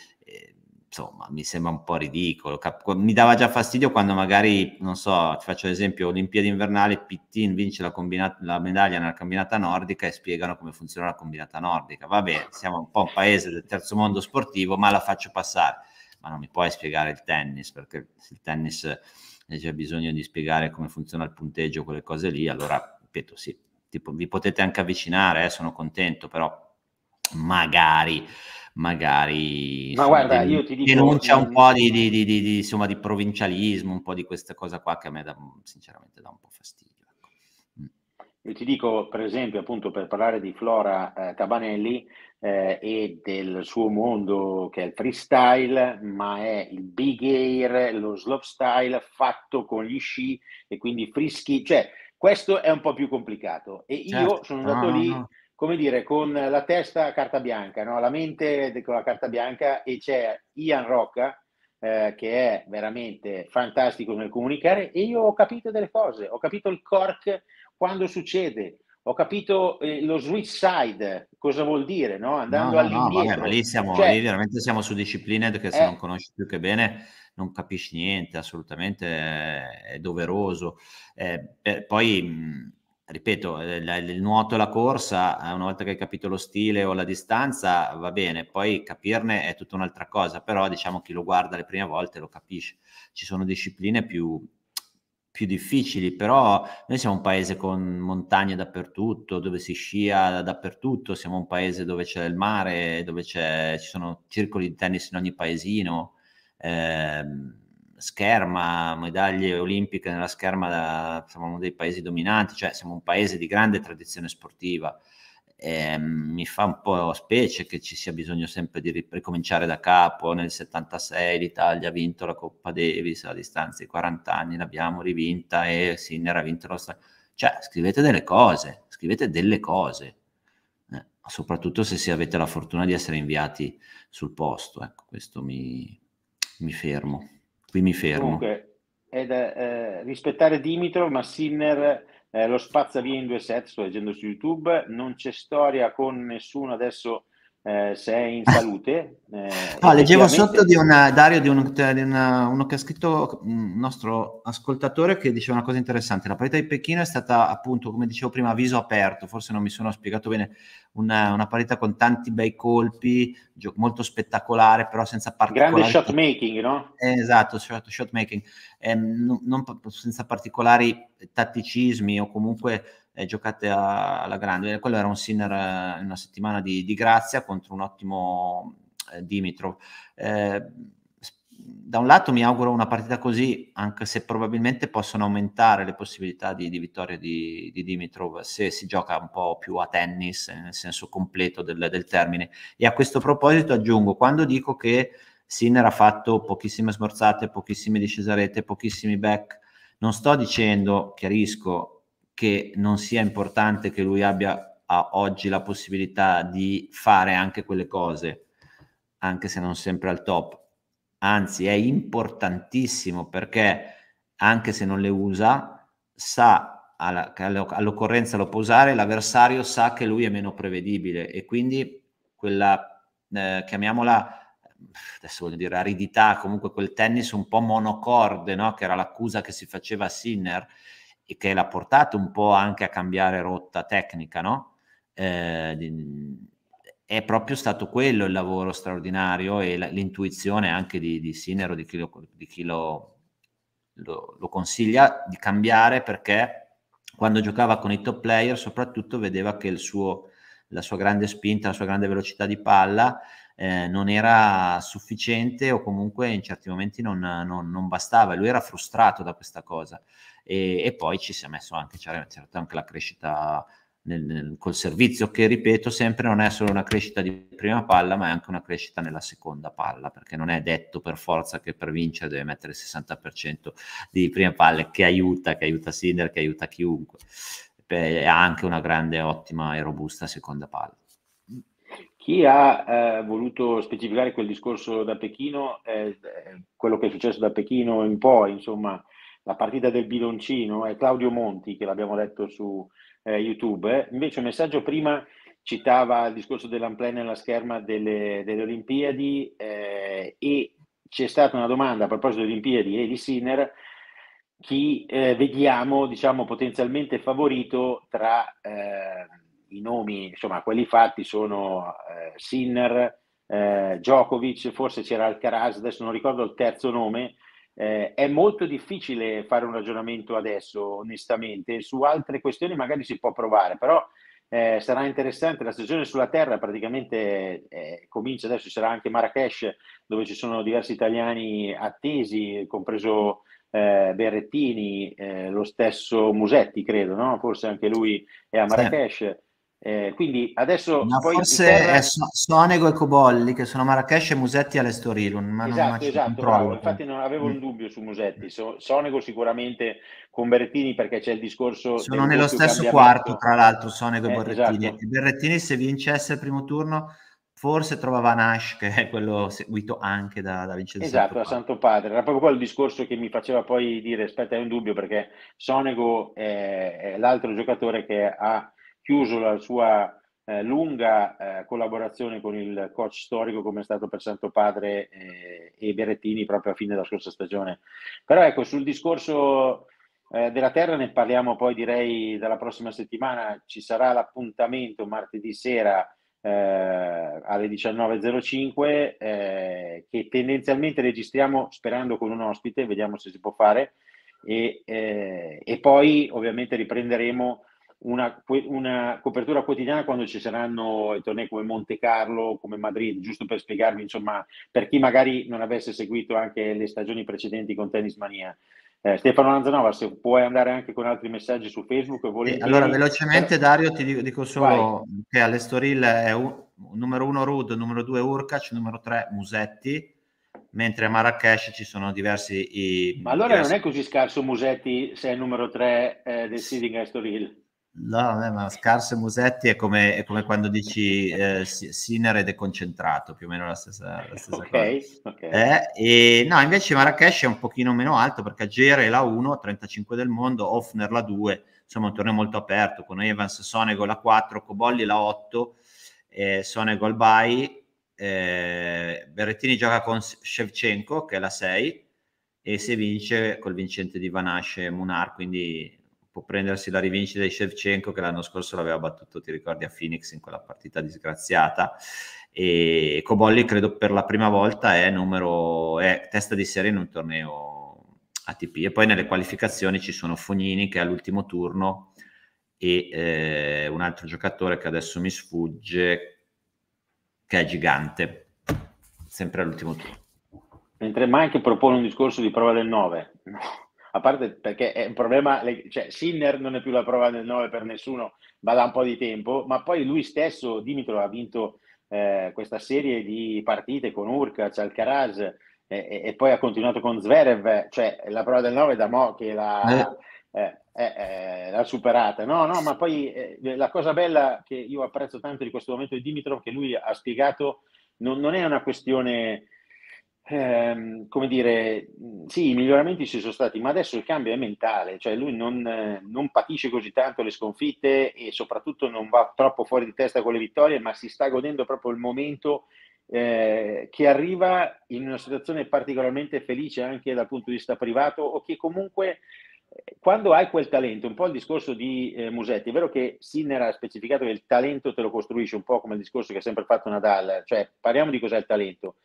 insomma, mi sembra un po' ridicolo. mi dava già fastidio quando magari, non so, ti faccio l'esempio, Olimpiadi invernali, Pittin vince la, combina- la medaglia nella combinata nordica e spiegano come funziona la combinata nordica. Vabbè, siamo un po' un paese del terzo mondo sportivo, ma la faccio passare. Ma non mi puoi spiegare il tennis, perché se il tennis eh, c'è bisogno di spiegare come funziona il punteggio, quelle cose lì, allora, ripeto, sì, tipo, vi potete anche avvicinare, eh, sono contento, però magari magari Ma insomma, guarda, io ti dico, denuncia un po' di, di, di, di, insomma, di provincialismo, un po' di questa cosa qua che a me dà, sinceramente dà un po' fastidio. Ecco. Mm. Io ti dico, per esempio, appunto per parlare di Flora eh, Cabanelli eh, e del suo mondo che è il freestyle, ma è il big air, lo slopestyle fatto con gli sci e quindi frischi, cioè questo è un po' più complicato e certo. io sono andato ah, lì no come dire, con la testa a carta bianca, no? la mente con la carta bianca e c'è Ian Rocca eh, che è veramente fantastico nel comunicare e io ho capito delle cose, ho capito il cork quando succede, ho capito eh, lo switch side, cosa vuol dire, no? andando no, no, all'indietro. Vabbè, ma lì, siamo, cioè, lì veramente siamo su discipline che se eh, non conosci più che bene non capisci niente, assolutamente eh, è doveroso. Eh, poi ripeto, eh, il nuoto e la corsa, eh, una volta che hai capito lo stile o la distanza, va bene, poi capirne è tutta un'altra cosa, però diciamo chi lo guarda le prime volte lo capisce. Ci sono discipline più, più difficili, però noi siamo un paese con montagne dappertutto, dove si scia dappertutto, siamo un paese dove c'è il mare, dove ci sono circoli di tennis in ogni paesino. Eh, scherma, medaglie olimpiche nella scherma, da, siamo uno dei paesi dominanti, cioè siamo un paese di grande tradizione sportiva. Eh, mi fa un po' specie che ci sia bisogno sempre di ricominciare da capo. Nel 76 l'Italia ha vinto la Coppa Davis a distanza di 40 anni, l'abbiamo rivinta e Sinner ha vinto la stadio. Cioè, scrivete delle cose, scrivete delle cose, eh, soprattutto se, se avete la fortuna di essere inviati sul posto. Ecco, questo mi, mi fermo qui mi fermo. Comunque, è da eh, rispettare Dimitrov, ma Sinner eh, lo spazza via in due set, sto leggendo su YouTube, non c'è storia con nessuno adesso eh, se è in salute. Eh, no, leggevo sotto di un eh, Dario, di, un, cioè, di una, eh, uno che ha scritto, un nostro ascoltatore, che diceva una cosa interessante. La parità di Pechino è stata appunto, come dicevo prima, a viso aperto, forse non mi sono spiegato bene, eh, una, una parità con tanti bei colpi, gio- molto spettacolare, però senza particolari... Grande shot making, no? Eh, esatto, shot, shot making, ehm, non, non, senza particolari tatticismi o comunque eh, giocate a, alla grande. Eh, quello era un Sinner eh, in una settimana di, di, grazia contro un ottimo eh, Dimitrov. Eh, da un lato mi auguro una partita così, anche se probabilmente possono aumentare le possibilità di, di vittoria di, di, Dimitrov se si gioca un po' più a tennis, eh, nel senso completo del, del termine. E a questo proposito aggiungo, quando dico che Sinner ha fatto pochissime smorzate, pochissime discese a rete, pochissimi back, non sto dicendo, chiarisco, che non sia importante che lui abbia oggi la possibilità di fare anche quelle cose, anche se non sempre al top. Anzi, è importantissimo perché anche se non le usa, sa alla, all'occorrenza lo può usare, l'avversario sa che lui è meno prevedibile e quindi quella, eh, chiamiamola, adesso voglio dire aridità, comunque quel tennis un po' monocorde, no? che era l'accusa che si faceva a Sinner, e che l'ha portato un po' anche a cambiare rotta tecnica, no? Eh, è proprio stato quello il lavoro straordinario e la, l'intuizione anche di, di Sinero, di chi, lo, di chi lo, lo, lo, consiglia, di cambiare perché quando giocava con i top player soprattutto vedeva che suo, la sua grande spinta, la sua grande velocità di palla eh, non era sufficiente o comunque in certi momenti non, non, non bastava. Lui era frustrato da questa cosa e, e poi ci si è messo anche, c'era, c'era anche la crescita nel, nel, col servizio che ripeto sempre non è solo una crescita di prima palla ma è anche una crescita nella seconda palla perché non è detto per forza che per vincere deve mettere il 60% di prima palla che aiuta, che aiuta Sinder, che aiuta chiunque ha anche una grande, ottima e robusta seconda palla chi ha eh, voluto specificare quel discorso da Pechino, eh, eh, quello che è successo da Pechino in poi, insomma, la partita del biloncino, è Claudio Monti, che l'abbiamo letto su eh, YouTube. Invece un messaggio prima citava il discorso dell'amplè nella scherma delle, delle Olimpiadi eh, e c'è stata una domanda a proposito delle Olimpiadi e di Sinner, chi eh, vediamo diciamo, potenzialmente favorito tra i nomi, insomma, quelli fatti sono eh, Sinner, eh, Djokovic, forse c'era Alcaraz, adesso non ricordo il terzo nome. Eh, è molto difficile fare un ragionamento adesso, onestamente, su altre questioni magari si può provare, però eh, sarà interessante. La stagione sulla terra praticamente eh, comincia adesso, ci sarà anche Marrakesh dove ci sono diversi italiani attesi, compreso eh, Berrettini, eh, lo stesso Musetti credo, no? forse anche lui è a Marrakesh. Eh, quindi adesso no, poi forse terra... è Sonego e Cobolli che sono Marrakesh e Musetti all'Estorilun ma esatto, non esatto, esatto bravo, infatti non avevo un mm. dubbio su Musetti so- Sonego sicuramente con Berrettini perché c'è il discorso sono nello stesso quarto tra l'altro Sonego eh, e Berrettini esatto. e Berrettini se vincesse il primo turno forse trovava Nash che è quello seguito anche da, da Vincenzo esatto, Santo da Santo Padre era proprio quello il discorso che mi faceva poi dire aspetta è un dubbio perché Sonego è, è l'altro giocatore che ha chiuso la sua eh, lunga eh, collaborazione con il coach storico come è stato per Santo Padre eh, e Berettini proprio a fine della scorsa stagione. Però ecco, sul discorso eh, della terra ne parliamo poi direi dalla prossima settimana, ci sarà l'appuntamento martedì sera eh, alle 19.05 eh, che tendenzialmente registriamo sperando con un ospite, vediamo se si può fare e, e poi ovviamente riprenderemo una, una, copertura quotidiana quando ci saranno i tornei come Monte Carlo, come Madrid, giusto per spiegarvi, insomma, per chi magari non avesse seguito anche le stagioni precedenti con Tennis Mania. Eh, Stefano Lanzanova, se puoi andare anche con altri messaggi su Facebook. Eh, volentieri... Allora, velocemente certo. Dario, ti dico, dico solo Vai. che all'Estoril è un, numero uno Rud, numero due Urcac, numero tre Musetti, mentre a Marrakesh ci sono diversi... I, Ma allora diversi... non è così scarso Musetti se è il numero tre eh, del Seeding Alestoril? No, ma scarso Musetti è come, è come quando dici eh, Sinner ed è concentrato, più o meno la stessa, la stessa okay, cosa. Okay. Eh, e, no, invece Marrakesh è un pochino meno alto perché Gere è la 1, 35 del mondo, Hoffner la 2, insomma un torneo molto aperto, con Evans, Sonego la 4, Cobolli la 8, eh, Sonego al bye, eh, Berrettini gioca con Shevchenko che è la 6 e se vince col vincente di Vanash Munar, quindi può prendersi la rivincita di Shevchenko che l'anno scorso l'aveva battuto, ti ricordi, a Phoenix in quella partita disgraziata. E Cobolli credo per la prima volta è, numero, è testa di serie in un torneo ATP. E poi nelle qualificazioni ci sono Fognini che è all'ultimo turno e eh, un altro giocatore che adesso mi sfugge, che è gigante, sempre all'ultimo turno. Mentre Mike propone un discorso di prova del 9 a parte perché è un problema, cioè Sinner non è più la prova del 9 per nessuno, ma da un po' di tempo, ma poi lui stesso, Dimitro, ha vinto eh, questa serie di partite con Urkac, Alcaraz eh, e, e, poi ha continuato con Zverev, cioè la prova del 9 da mo' che l'ha, eh. Eh, eh, eh. l'ha superata. No, no, ma poi la cosa bella che io apprezzo tanto di questo momento di Dimitro, che lui ha spiegato, non, non è una questione ehm, come dire, sì, i miglioramenti ci sono stati, ma adesso il cambio è mentale, cioè lui non, eh, non, patisce così tanto le sconfitte e soprattutto non va troppo fuori di testa con le vittorie, ma si sta godendo proprio il momento eh, che arriva in una situazione particolarmente felice anche dal punto di vista privato o che comunque eh, quando hai quel talento, un po' il discorso di eh, Musetti, è vero che Sinner ha specificato che il talento te lo costruisce, un po' come il discorso che ha sempre fatto Nadal, cioè parliamo di cos'è il talento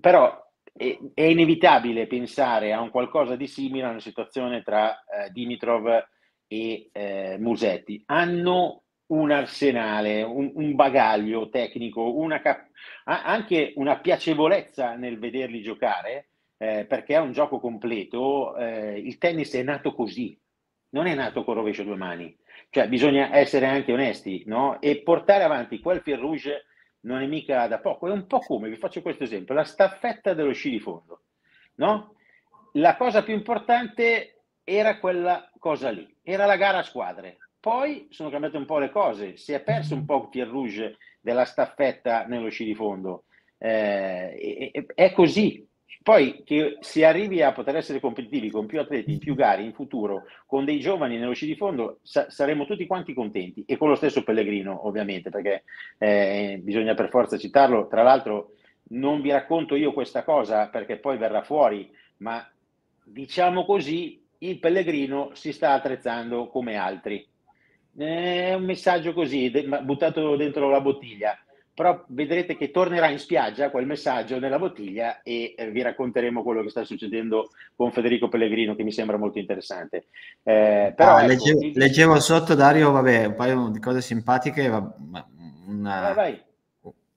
però è, è, inevitabile pensare a un qualcosa di simile a una situazione tra eh, Dimitrov e eh, Musetti. Hanno un arsenale, un, un bagaglio tecnico, una cap- anche una piacevolezza nel vederli giocare, eh, perché è un gioco completo. Eh, il tennis è nato così, non è nato con rovescio due mani. Cioè bisogna essere anche onesti no? e portare avanti quel fil rouge non è mica da poco, è un po' come, vi faccio questo esempio, la staffetta dello sci di fondo, no? La cosa più importante era quella cosa lì, era la gara a squadre. Poi sono cambiate un po' le cose, si è perso un po' il rouge della staffetta nello sci di fondo. Eh, è così, poi che si arrivi a poter essere competitivi con più atleti, più gare in futuro, con dei giovani nello sci di fondo, sa- saremo tutti quanti contenti e con lo stesso Pellegrino ovviamente, perché eh, bisogna per forza citarlo. Tra l'altro non vi racconto io questa cosa perché poi verrà fuori, ma diciamo così, il Pellegrino si sta attrezzando come altri. Eh, è eh, un messaggio così, de- buttato dentro la bottiglia però vedrete che tornerà in spiaggia quel messaggio nella bottiglia e eh, vi racconteremo quello che sta succedendo con Federico Pellegrino che mi sembra molto interessante. Eh, ah, però, ah, ecco, leggevo, il... leggevo, sotto Dario, vabbè, un paio di cose simpatiche, ma una, vai, vai.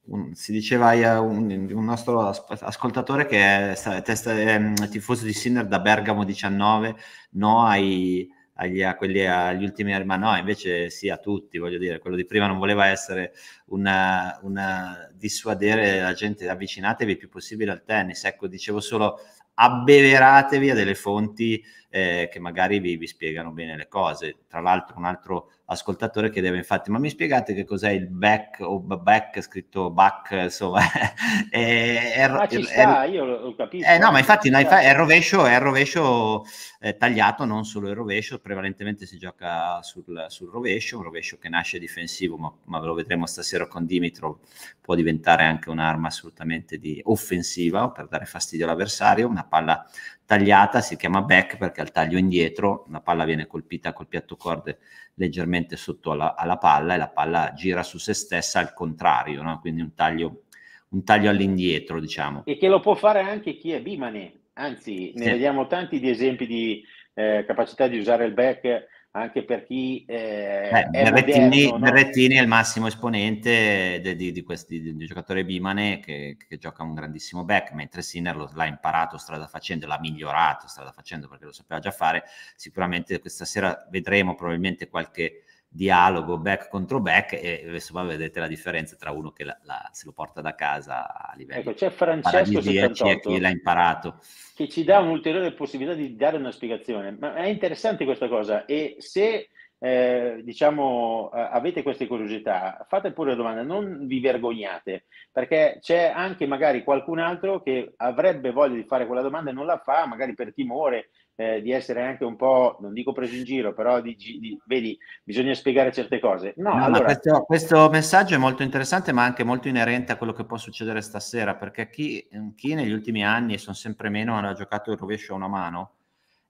Un, si diceva a eh, un, un, nostro ascoltatore che è, è, è, ehm, tifoso di Sinner da Bergamo 19, no ai agli, a quelli, agli ultimi ma no, invece sì a tutti, voglio dire, quello di prima non voleva essere una, una dissuadere la gente, avvicinatevi il più possibile al tennis, ecco, dicevo solo abbeveratevi a delle fonti eh, che magari vi, vi spiegano bene le cose, tra l'altro un altro ascoltatore chiedeva infatti ma mi spiegate che cos'è il back o back scritto back insomma è, è, ma ah, ci è, sta, è, io lo capisco eh, no ma eh, infatti è rovescio è rovescio eh, tagliato non solo il rovescio prevalentemente si gioca sul, sul rovescio un rovescio che nasce difensivo ma, ma, lo vedremo stasera con Dimitrov può diventare anche un'arma assolutamente di offensiva per dare fastidio all'avversario una palla tagliata, si chiama back perché al taglio indietro la palla viene colpita col piatto corde leggermente sotto alla, alla palla e la palla gira su se stessa al contrario, no? quindi un taglio, un taglio, all'indietro diciamo. E che lo può fare anche chi è bimane, anzi ne sì. vediamo tanti di esempi di eh, capacità di usare il back anche per chi eh, Beh, è Berrettini, moderno, no? è il massimo esponente di, di, di, questi, di, di giocatore bimane che, che, gioca un grandissimo back, mentre Sinner lo, l'ha imparato strada facendo, l'ha migliorato strada facendo perché lo sapeva già fare. Sicuramente questa sera vedremo probabilmente qualche dialogo back contro back e insomma vedete la differenza tra uno che la, la, se lo porta da casa a livello ecco, c'è Francesco 78, chi l'ha imparato che ci dà eh. un'ulteriore possibilità di dare una spiegazione ma è interessante questa cosa e se eh, diciamo eh, avete queste curiosità fate pure la domanda non vi vergognate perché c'è anche magari qualcun altro che avrebbe voglia di fare quella domanda e non la fa magari per timore eh, di essere anche un po', non dico preso in giro, però di, di, vedi, bisogna spiegare certe cose. No, no allora... questo, questo, messaggio è molto interessante, ma anche molto inerente a quello che può succedere stasera, perché chi, chi negli ultimi anni, e sono sempre meno, ha giocato il rovescio a una mano,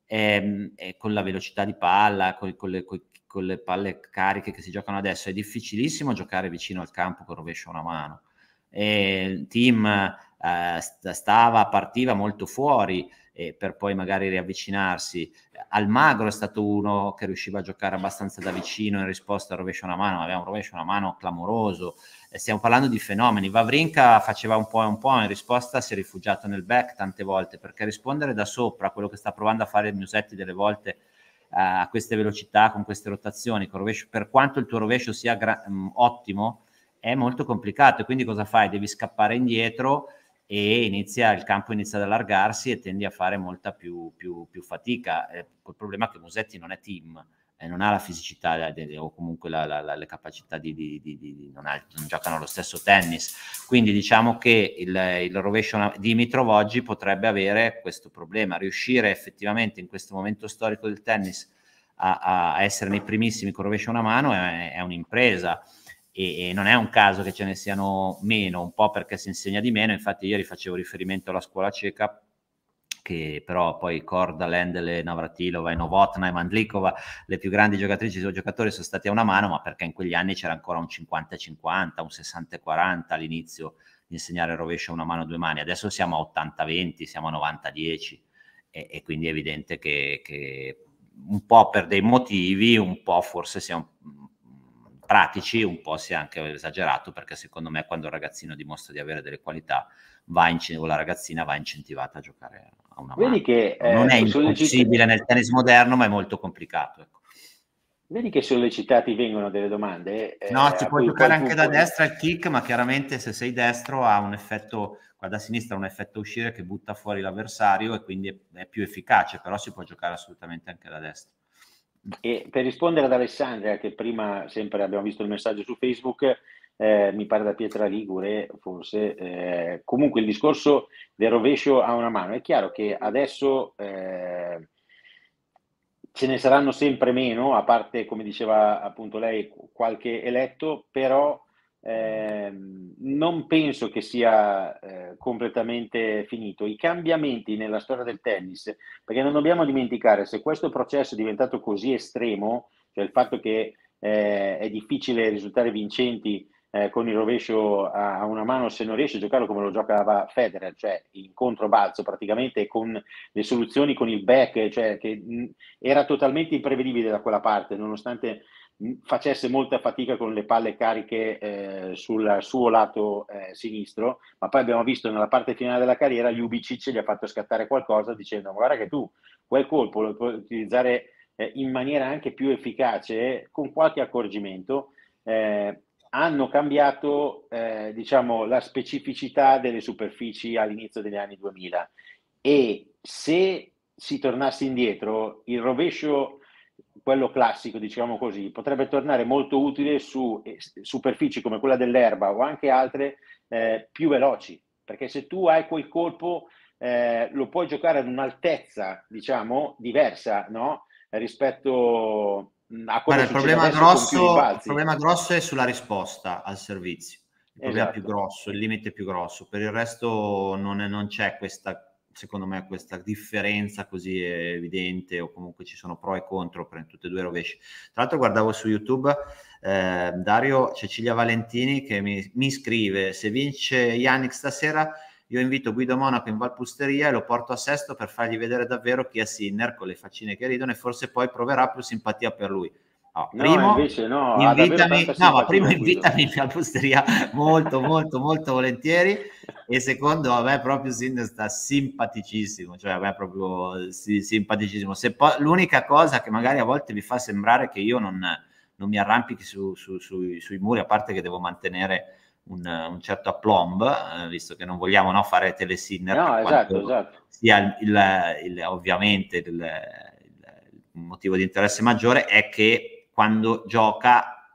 e, ehm, e con la velocità di palla, con, con, le, con, con, le, palle cariche che si giocano adesso, è difficilissimo giocare vicino al campo con il rovescio a una mano. E il team eh, stava, partiva molto fuori eh, per poi magari riavvicinarsi. Almagro è stato uno che riusciva a giocare abbastanza da vicino in risposta al rovescio una mano, aveva un rovescio una mano clamoroso. stiamo parlando di fenomeni. Vavrinka faceva un po' e un po', in risposta si è rifugiato nel back tante volte, perché rispondere da sopra a quello che sta provando a fare il Musetti delle volte eh, a queste velocità, con queste rotazioni, con rovescio, per quanto il tuo rovescio sia gra- mm, ottimo, è molto complicato. Quindi cosa fai? Devi scappare indietro e inizia, il campo inizia ad allargarsi e tendi a fare molta più, più, più fatica. Eh, col problema che Musetti non è team, eh, non ha la fisicità eh, o comunque la, la, la, le capacità di, di, di, di non, ha, non, giocano lo stesso tennis. Quindi diciamo che il, il rovescio Dimitrov oggi potrebbe avere questo problema, riuscire effettivamente in questo momento storico del tennis a, a essere nei primissimi con rovescio una mano è, è un'impresa e, non è un caso che ce ne siano meno, un po' perché si insegna di meno, infatti ieri facevo riferimento alla scuola cieca, che però poi Korda, Lendele, Navratilova e Novotna e Mandlikova, le più grandi giocatrici o giocatori sono stati a una mano, ma perché in quegli anni c'era ancora un 50-50, un 60-40 all'inizio di insegnare il rovescio a una mano due mani, adesso siamo a 80-20, siamo a 90-10 e, e, quindi è evidente che, che un po' per dei motivi, un po' forse siamo pratici, un po' si è anche esagerato perché secondo me quando il ragazzino dimostra di avere delle qualità va in, o la ragazzina va incentivata a giocare a una Vedi mano. Che, eh, non è impossibile nel tennis moderno ma è molto complicato. Ecco. Vedi che sollecitati vengono delle domande. Eh, no, si può giocare anche da destra il kick, ma chiaramente se sei destro ha un effetto, qua da sinistra ha un effetto uscire che butta fuori l'avversario e quindi è, è più efficace, però si può giocare assolutamente anche da destra. E per rispondere ad Alessandra, che prima sempre abbiamo visto il messaggio su Facebook, eh, mi pare da Pietra Ligure, forse. Eh, comunque il discorso del rovescio ha una mano. È chiaro che adesso eh, ce ne saranno sempre meno, a parte, come diceva appunto lei, qualche eletto, però Ehm, non penso che sia eh, completamente finito. I cambiamenti nella storia del tennis, perché non dobbiamo dimenticare, se questo processo è diventato così estremo, cioè il fatto che eh, è difficile risultare vincenti eh, con il rovescio a, a, una mano se non riesce a giocarlo come lo giocava Federer, cioè in controbalzo praticamente con le soluzioni con il back, cioè che mh, mm, era totalmente imprevedibile da quella parte, nonostante facesse molta fatica con le palle cariche eh, sul suo lato eh, sinistro, ma poi abbiamo visto nella parte finale della carriera Ljubicic gli ha fatto scattare qualcosa dicendo guarda che tu quel colpo lo puoi utilizzare eh, in maniera anche più efficace con qualche accorgimento. Eh, hanno cambiato eh, diciamo, la specificità delle superfici all'inizio degli anni 2000 e se si tornasse indietro il rovescio quello classico, diciamo così, potrebbe tornare molto utile su eh, superfici come quella dell'erba o anche altre eh, più veloci, perché se tu hai quel colpo eh, lo puoi giocare ad un'altezza, diciamo, diversa, no? Rispetto mm, a quello Guarda, il problema, grosso, il problema grosso è sulla risposta al servizio. Il esatto. problema più esatto. grosso, il limite più grosso. Per il resto non, è, non c'è questa secondo me questa differenza così evidente o comunque ci sono pro e contro per tutte e due rovesci. Tra l'altro guardavo su YouTube eh, Dario Cecilia Valentini che mi, mi scrive se vince Yannick stasera io invito Guido Monaco in Valpusteria e lo porto a Sesto per fargli vedere davvero chi è Sinner con le faccine che ridono e forse poi proverà più simpatia per lui. No, primo, no, invitami, no, ma prima invitami all'osteria molto, molto, molto volentieri. E secondo, a me proprio Sin sta simpaticissimo, cioè a me proprio sì, simpaticissimo. Se po- l'unica cosa che magari a volte vi fa sembrare che io non, non mi arrampichi su, su, su, sui muri, a parte che devo mantenere un, un certo aplomb, eh, visto che non vogliamo no, fare telesinner. No, esatto, esatto. Sia il, il, il, ovviamente il motivo di interesse maggiore è che quando gioca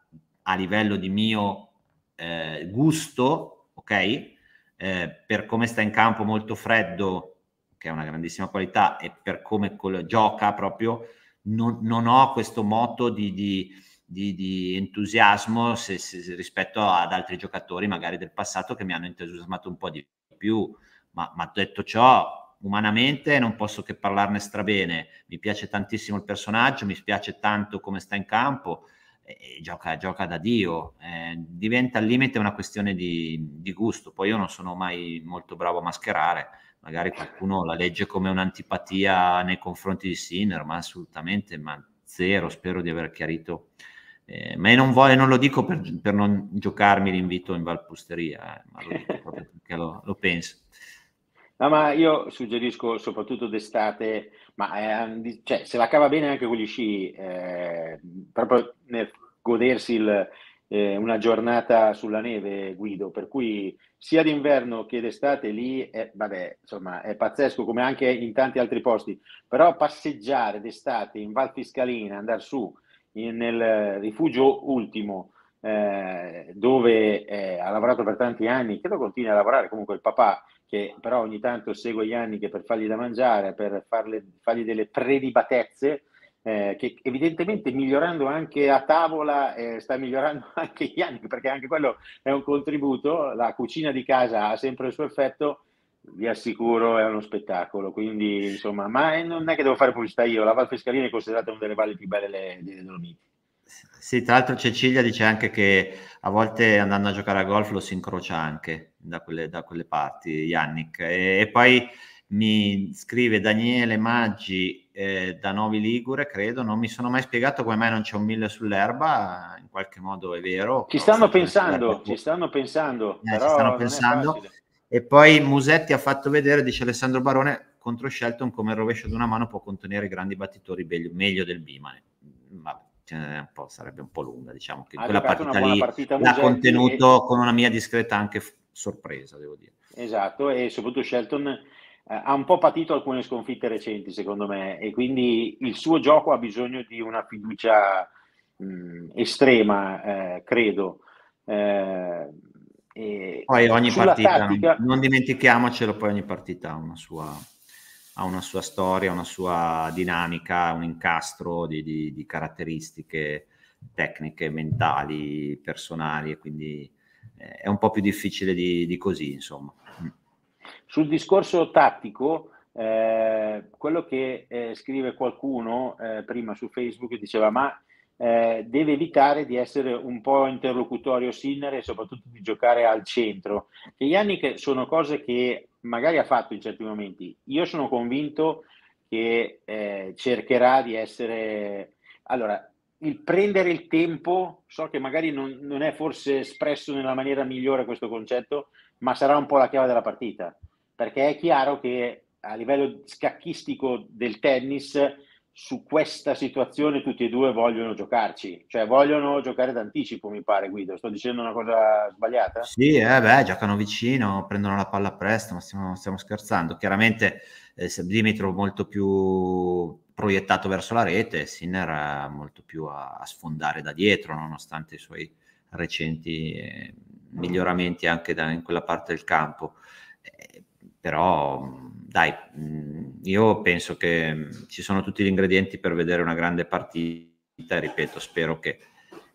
a livello di mio eh, gusto, ok? Eh, per come sta in campo molto freddo, che è una grandissima qualità, e per come col- gioca proprio, non, non, ho questo moto di, di, di, di entusiasmo se, se, rispetto ad altri giocatori magari del passato che mi hanno entusiasmato un po' di più, ma, ma detto ciò, umanamente non posso che parlarne strabene. Mi piace tantissimo il personaggio, mi spiace tanto come sta in campo. E gioca, gioca da Dio, eh, diventa al limite una questione di, di, gusto. Poi io non sono mai molto bravo a mascherare, magari qualcuno la legge come un'antipatia nei confronti di Sinner, ma assolutamente ma zero. Spero di aver chiarito. Eh, ma non, voglio, non, lo dico per, per non giocarmi l'invito in Valpusteria, eh, ma lo dico proprio perché lo, lo penso. No, ma io suggerisco soprattutto d'estate, ma eh, cioè, se la cava bene anche con gli sci, eh, proprio nel godersi il, eh, una giornata sulla neve, Guido, per cui sia d'inverno che d'estate lì, è, vabbè, insomma, è pazzesco come anche in tanti altri posti, però passeggiare d'estate in Val Fiscalina, andare su in, nel rifugio ultimo, eh, dove eh, ha lavorato per tanti anni, credo continui a lavorare comunque il papà che però ogni tanto segue gli anni che per fargli da mangiare, per farle, fargli delle prelibatezze, eh, che evidentemente migliorando anche a tavola eh, sta migliorando anche gli anni, perché anche quello è un contributo, la cucina di casa ha sempre il suo effetto, vi assicuro è uno spettacolo, quindi insomma, ma eh, non è che devo fare pubblicità io, la Val Fescalina è considerata una delle valli più belle delle Dolomiti. Sì, tra l'altro Cecilia dice anche che a volte andando a giocare a golf lo si incrocia anche da quelle, da quelle parti, Yannick. E, e, poi mi scrive Daniele Maggi eh, da Novi Ligure, credo, non mi sono mai spiegato come mai non c'è un mille sull'erba, in qualche modo è vero. Ci stanno pensando, ci stanno pensando. Eh, ci stanno pensando. E poi Musetti ha fatto vedere, dice Alessandro Barone, contro Shelton come il rovescio di una mano può contenere grandi battitori meglio del Bimane. Vabbè, ce un po', sarebbe un po' lunga, diciamo che ah, ha quella partita lì partita l'ha contenuto e... con una mia discreta anche sorpresa, devo dire. Esatto, e soprattutto Shelton eh, ha un po' patito alcune sconfitte recenti, secondo me, e quindi il suo gioco ha bisogno di una fiducia mh, estrema, eh, credo. Eh, e poi ogni partita, tattica... non dimentichiamocelo, poi ogni partita ha una sua ha una sua storia, una sua dinamica, un incastro di, di, di caratteristiche tecniche, mentali, personali e quindi eh, è un po' più difficile di, di così, insomma. Mm. Sul discorso tattico, eh, quello che eh, scrive qualcuno eh, prima su Facebook diceva ma eh, deve evitare di essere un po' interlocutorio Sinner e soprattutto di giocare al centro. Che Yannick sono cose che magari ha fatto in certi momenti. Io sono convinto che eh, cercherà di essere... Allora, il prendere il tempo, so che magari non, non, è forse espresso nella maniera migliore questo concetto, ma sarà un po' la chiave della partita, perché è chiaro che a livello scacchistico del tennis su questa situazione tutti e due vogliono giocarci, cioè vogliono giocare d'anticipo, mi pare Guido, sto dicendo una cosa sbagliata? Sì, eh beh, giocano vicino, prendono la palla presto, ma stiamo, stiamo scherzando. Chiaramente eh, Dimitrov molto più proiettato verso la rete, Sinner eh, molto più a, a sfondare da dietro, nonostante i suoi recenti eh, miglioramenti anche da, in quella parte del campo. Eh, però mm, dai, mm, io penso che mm, ci sono tutti gli ingredienti per vedere una grande partita, ripeto, spero che,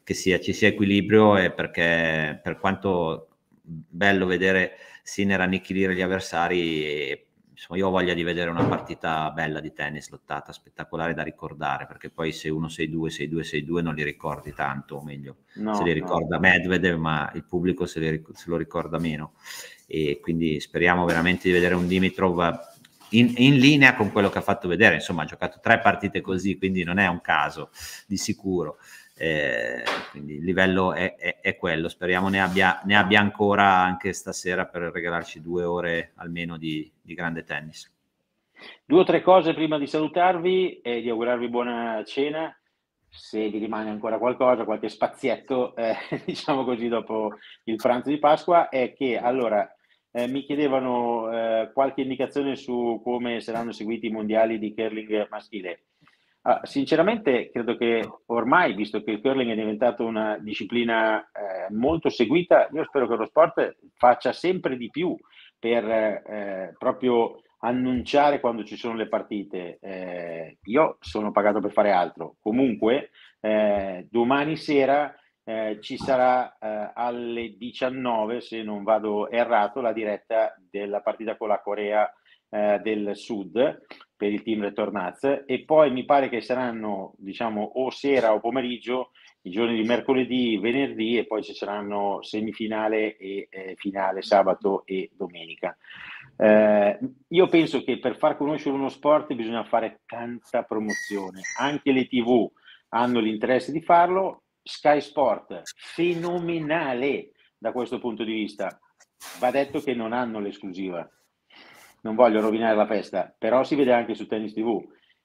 che sia, ci sia equilibrio e perché per quanto bello vedere Sinner annichilire gli avversari, insomma, io ho voglia di vedere una partita bella di tennis lottata, spettacolare da ricordare, perché poi se uno 6-2, 6-2, 6-2 non li ricordi tanto, o meglio, no, se li ricorda no. Medvedev, ma il pubblico se, li, se, lo ricorda meno. E quindi speriamo veramente di vedere un Dimitrov in, in, linea con quello che ha fatto vedere. Insomma, ha giocato tre partite così, quindi non è un caso, di sicuro. Eh, quindi il livello è, è, è quello, speriamo ne abbia, ne abbia, ancora anche stasera per regalarci due ore almeno di, di grande tennis. Due o tre cose prima di salutarvi e di augurarvi buona cena se vi rimane ancora qualcosa, qualche spazietto, eh, diciamo così, dopo il pranzo di Pasqua, è che allora eh, mi chiedevano eh, qualche indicazione su come saranno seguiti i mondiali di curling maschile. Ah, sinceramente credo che ormai, visto che il curling è diventato una disciplina eh, molto seguita, io spero che lo sport faccia sempre di più per eh, proprio annunciare quando ci sono le partite. Eh, io sono pagato per fare altro. Comunque, eh, domani sera eh, ci sarà eh, alle 19, se non vado errato, la diretta della partita con la Corea del Sud per il team Retornaz e poi mi pare che saranno diciamo o sera o pomeriggio i giorni di mercoledì, venerdì e poi ci saranno semifinale e eh, finale sabato e domenica. Eh, io penso che per far conoscere uno sport bisogna fare tanta promozione, anche le tv hanno l'interesse di farlo, Sky Sport fenomenale da questo punto di vista, va detto che non hanno l'esclusiva, non voglio rovinare la festa, però si vede anche su Tennis TV.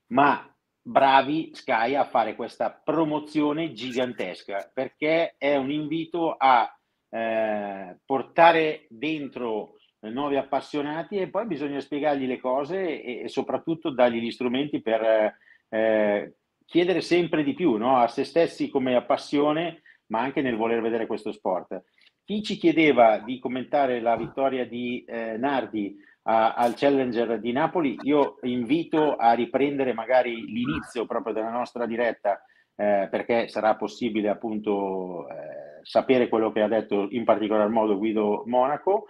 Ma bravi Sky a fare questa promozione gigantesca perché è un invito a eh, portare dentro nuovi appassionati e poi bisogna spiegargli le cose e, e soprattutto dargli gli strumenti per eh, chiedere sempre di più no? a se stessi come appassione ma anche nel voler vedere questo sport. Chi ci chiedeva di commentare la vittoria di eh, Nardi a, al Challenger di Napoli. Io invito a riprendere magari l'inizio proprio della nostra diretta eh, perché sarà possibile appunto eh, sapere quello che ha detto in particolar modo Guido Monaco.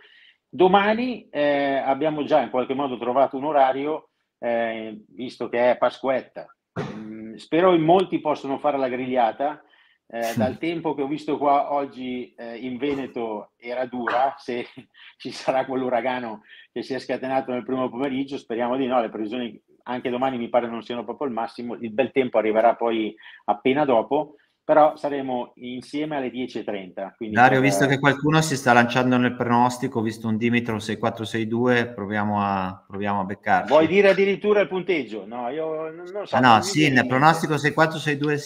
Domani eh, abbiamo già in qualche modo trovato un orario, eh, visto che è Pasquetta. Mm, spero in molti possano fare la grigliata eh, dal tempo che ho visto qua oggi eh, in Veneto era dura, se ci sarà quell'uragano che si è scatenato nel primo pomeriggio, speriamo di no, le previsioni anche domani mi pare non siano proprio il massimo, il bel tempo arriverà poi appena dopo, però saremo insieme alle 10.30. Quindi Dario, per... visto eh, che qualcuno si sta lanciando nel pronostico, visto un Dimitro 6462, proviamo a, proviamo a beccarci. Vuoi dire addirittura il punteggio? No, io non, non so. Ah, no, sì, nel pronostico 6462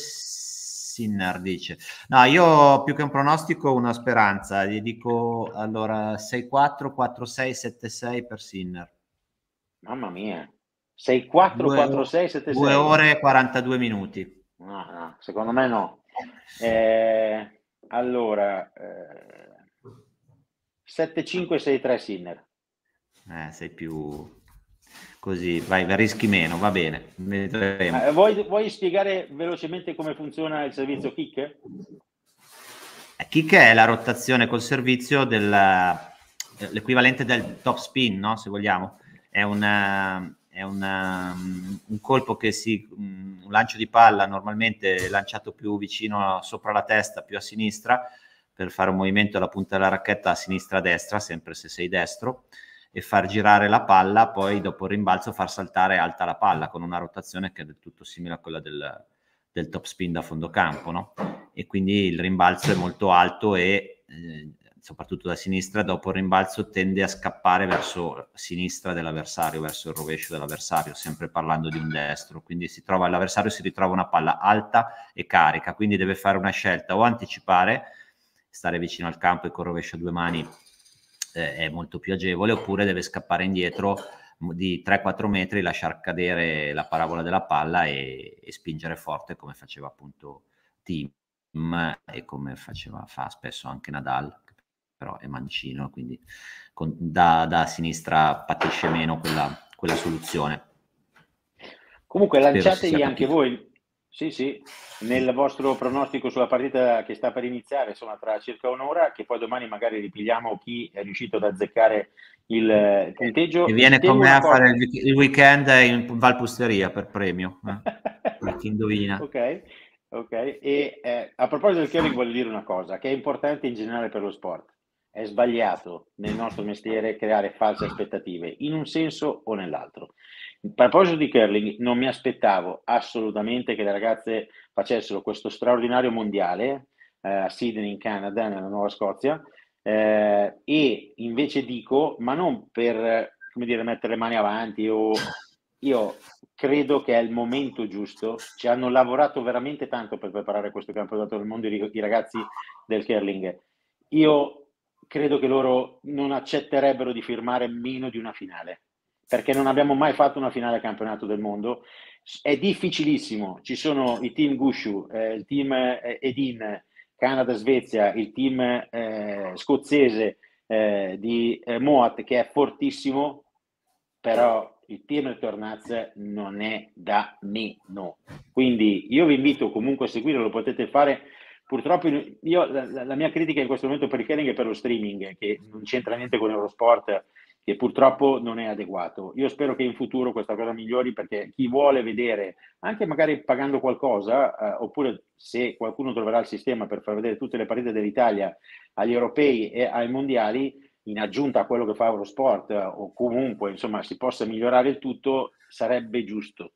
Sinner dice. No, io più che un pronostico una speranza, gli dico allora 6-4, 4-6, 7-6 per Sinner. Mamma mia, 6-4, 4-6, 7-6. 2 ore e 42 minuti. No, no, secondo me no. Eh, allora, eh, 7-5, 6-3 Sinner. Eh, sei più così vai, rischi meno, va bene. Eh, vuoi, vuoi, spiegare velocemente come funziona il servizio kick? Eh, kick è la rotazione col servizio dell'equivalente eh, del top spin, no? se vogliamo. È, una, eh, è una, un colpo che si, mm, un lancio di palla normalmente lanciato più vicino sopra la testa, più a sinistra, per fare un movimento alla punta della racchetta a sinistra-destra, sempre se sei destro e far girare la palla, poi dopo il rimbalzo far saltare alta la palla con una rotazione che è del tutto simile a quella del, del top spin da fondo campo, no? E quindi il rimbalzo è molto alto e eh, soprattutto da sinistra, dopo il rimbalzo tende a scappare verso sinistra dell'avversario, verso il rovescio dell'avversario, sempre parlando di un destro. Quindi si trova, l'avversario si ritrova una palla alta e carica, quindi deve fare una scelta o anticipare, stare vicino al campo e con il rovescio a due mani è molto più agevole, oppure deve scappare indietro mm, di 3-4 metri, lasciar cadere la parabola della palla e, e spingere forte come faceva appunto Tim e come faceva, fa spesso anche Nadal, però è mancino, quindi con, da, da, sinistra patisce meno quella, quella soluzione. Comunque lanciatevi anche voi sì, sì, nel vostro pronostico sulla partita che sta per iniziare, insomma, tra circa un'ora, che poi domani magari ripigliamo chi è riuscito ad azzeccare il eh, punteggio. Che viene con me a fare il weekend in Valpusteria per premio, eh? chi indovina. Ok, ok. E eh, a proposito del curling voglio dire una cosa, che è importante in generale per lo sport. È sbagliato nel nostro mestiere creare false aspettative, in un senso o nell'altro. A proposito di curling, non mi aspettavo assolutamente che le ragazze facessero questo straordinario mondiale eh, a Sydney in Canada, nella Nuova Scozia, eh, e invece dico, ma non per come dire, mettere le mani avanti o io credo che è il momento giusto. Ci hanno lavorato veramente tanto per preparare questo campionato del mondo i ragazzi del curling. Io credo che loro non accetterebbero di firmare meno di una finale perché non abbiamo mai fatto una finale campionato del mondo. È difficilissimo, ci sono i team Gushu, eh, il team eh, Edin, Canada, Svezia, il team eh, scozzese eh, di eh, Moat che è fortissimo, però il team Tornaz non è da meno. Quindi io vi invito comunque a seguire, lo potete fare. Purtroppo io, la, la mia critica in questo momento per il Kelling è per lo streaming, che non c'entra niente con Eurosport che purtroppo non è adeguato. Io spero che in futuro questa cosa migliori perché chi vuole vedere, anche magari pagando qualcosa, eh, oppure se qualcuno troverà il sistema per far vedere tutte le partite dell'Italia agli europei e ai mondiali, in aggiunta a quello che fa Eurosport eh, o comunque insomma si possa migliorare il tutto, sarebbe giusto.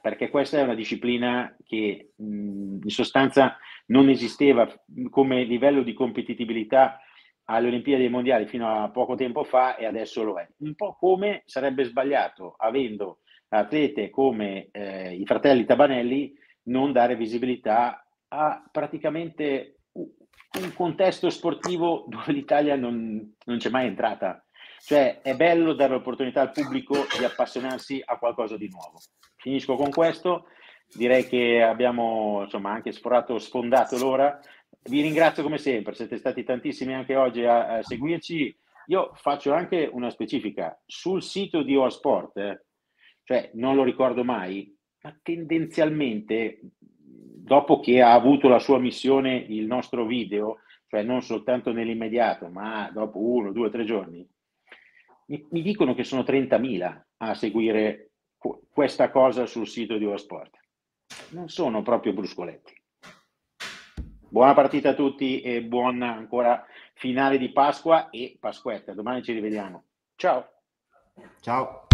Perché questa è una disciplina che mh, mm, in sostanza non esisteva come livello di competitività alle Olimpiadi Mondiali fino a poco tempo fa e adesso lo è. Un po' come sarebbe sbagliato, avendo atlete come eh, i fratelli Tabanelli, non dare visibilità a praticamente un contesto sportivo dove l'Italia non, non c'è mai entrata. Cioè è bello dare l'opportunità al pubblico di appassionarsi a qualcosa di nuovo. Finisco con questo direi che abbiamo insomma anche sforato, sfondato l'ora vi ringrazio come sempre, siete stati tantissimi anche oggi a, a seguirci. Io faccio anche una specifica sul sito di OASport, eh, cioè non lo ricordo mai, ma tendenzialmente dopo che ha avuto la sua missione il nostro video, cioè non soltanto nell'immediato, ma dopo uno, due, tre giorni, mi, mi dicono che sono 30.000 a seguire questa cosa sul sito di OASport. Non sono proprio bruscoletti. Buona partita a tutti e buona ancora finale di Pasqua e Pasquetta. Domani ci rivediamo. Ciao. Ciao.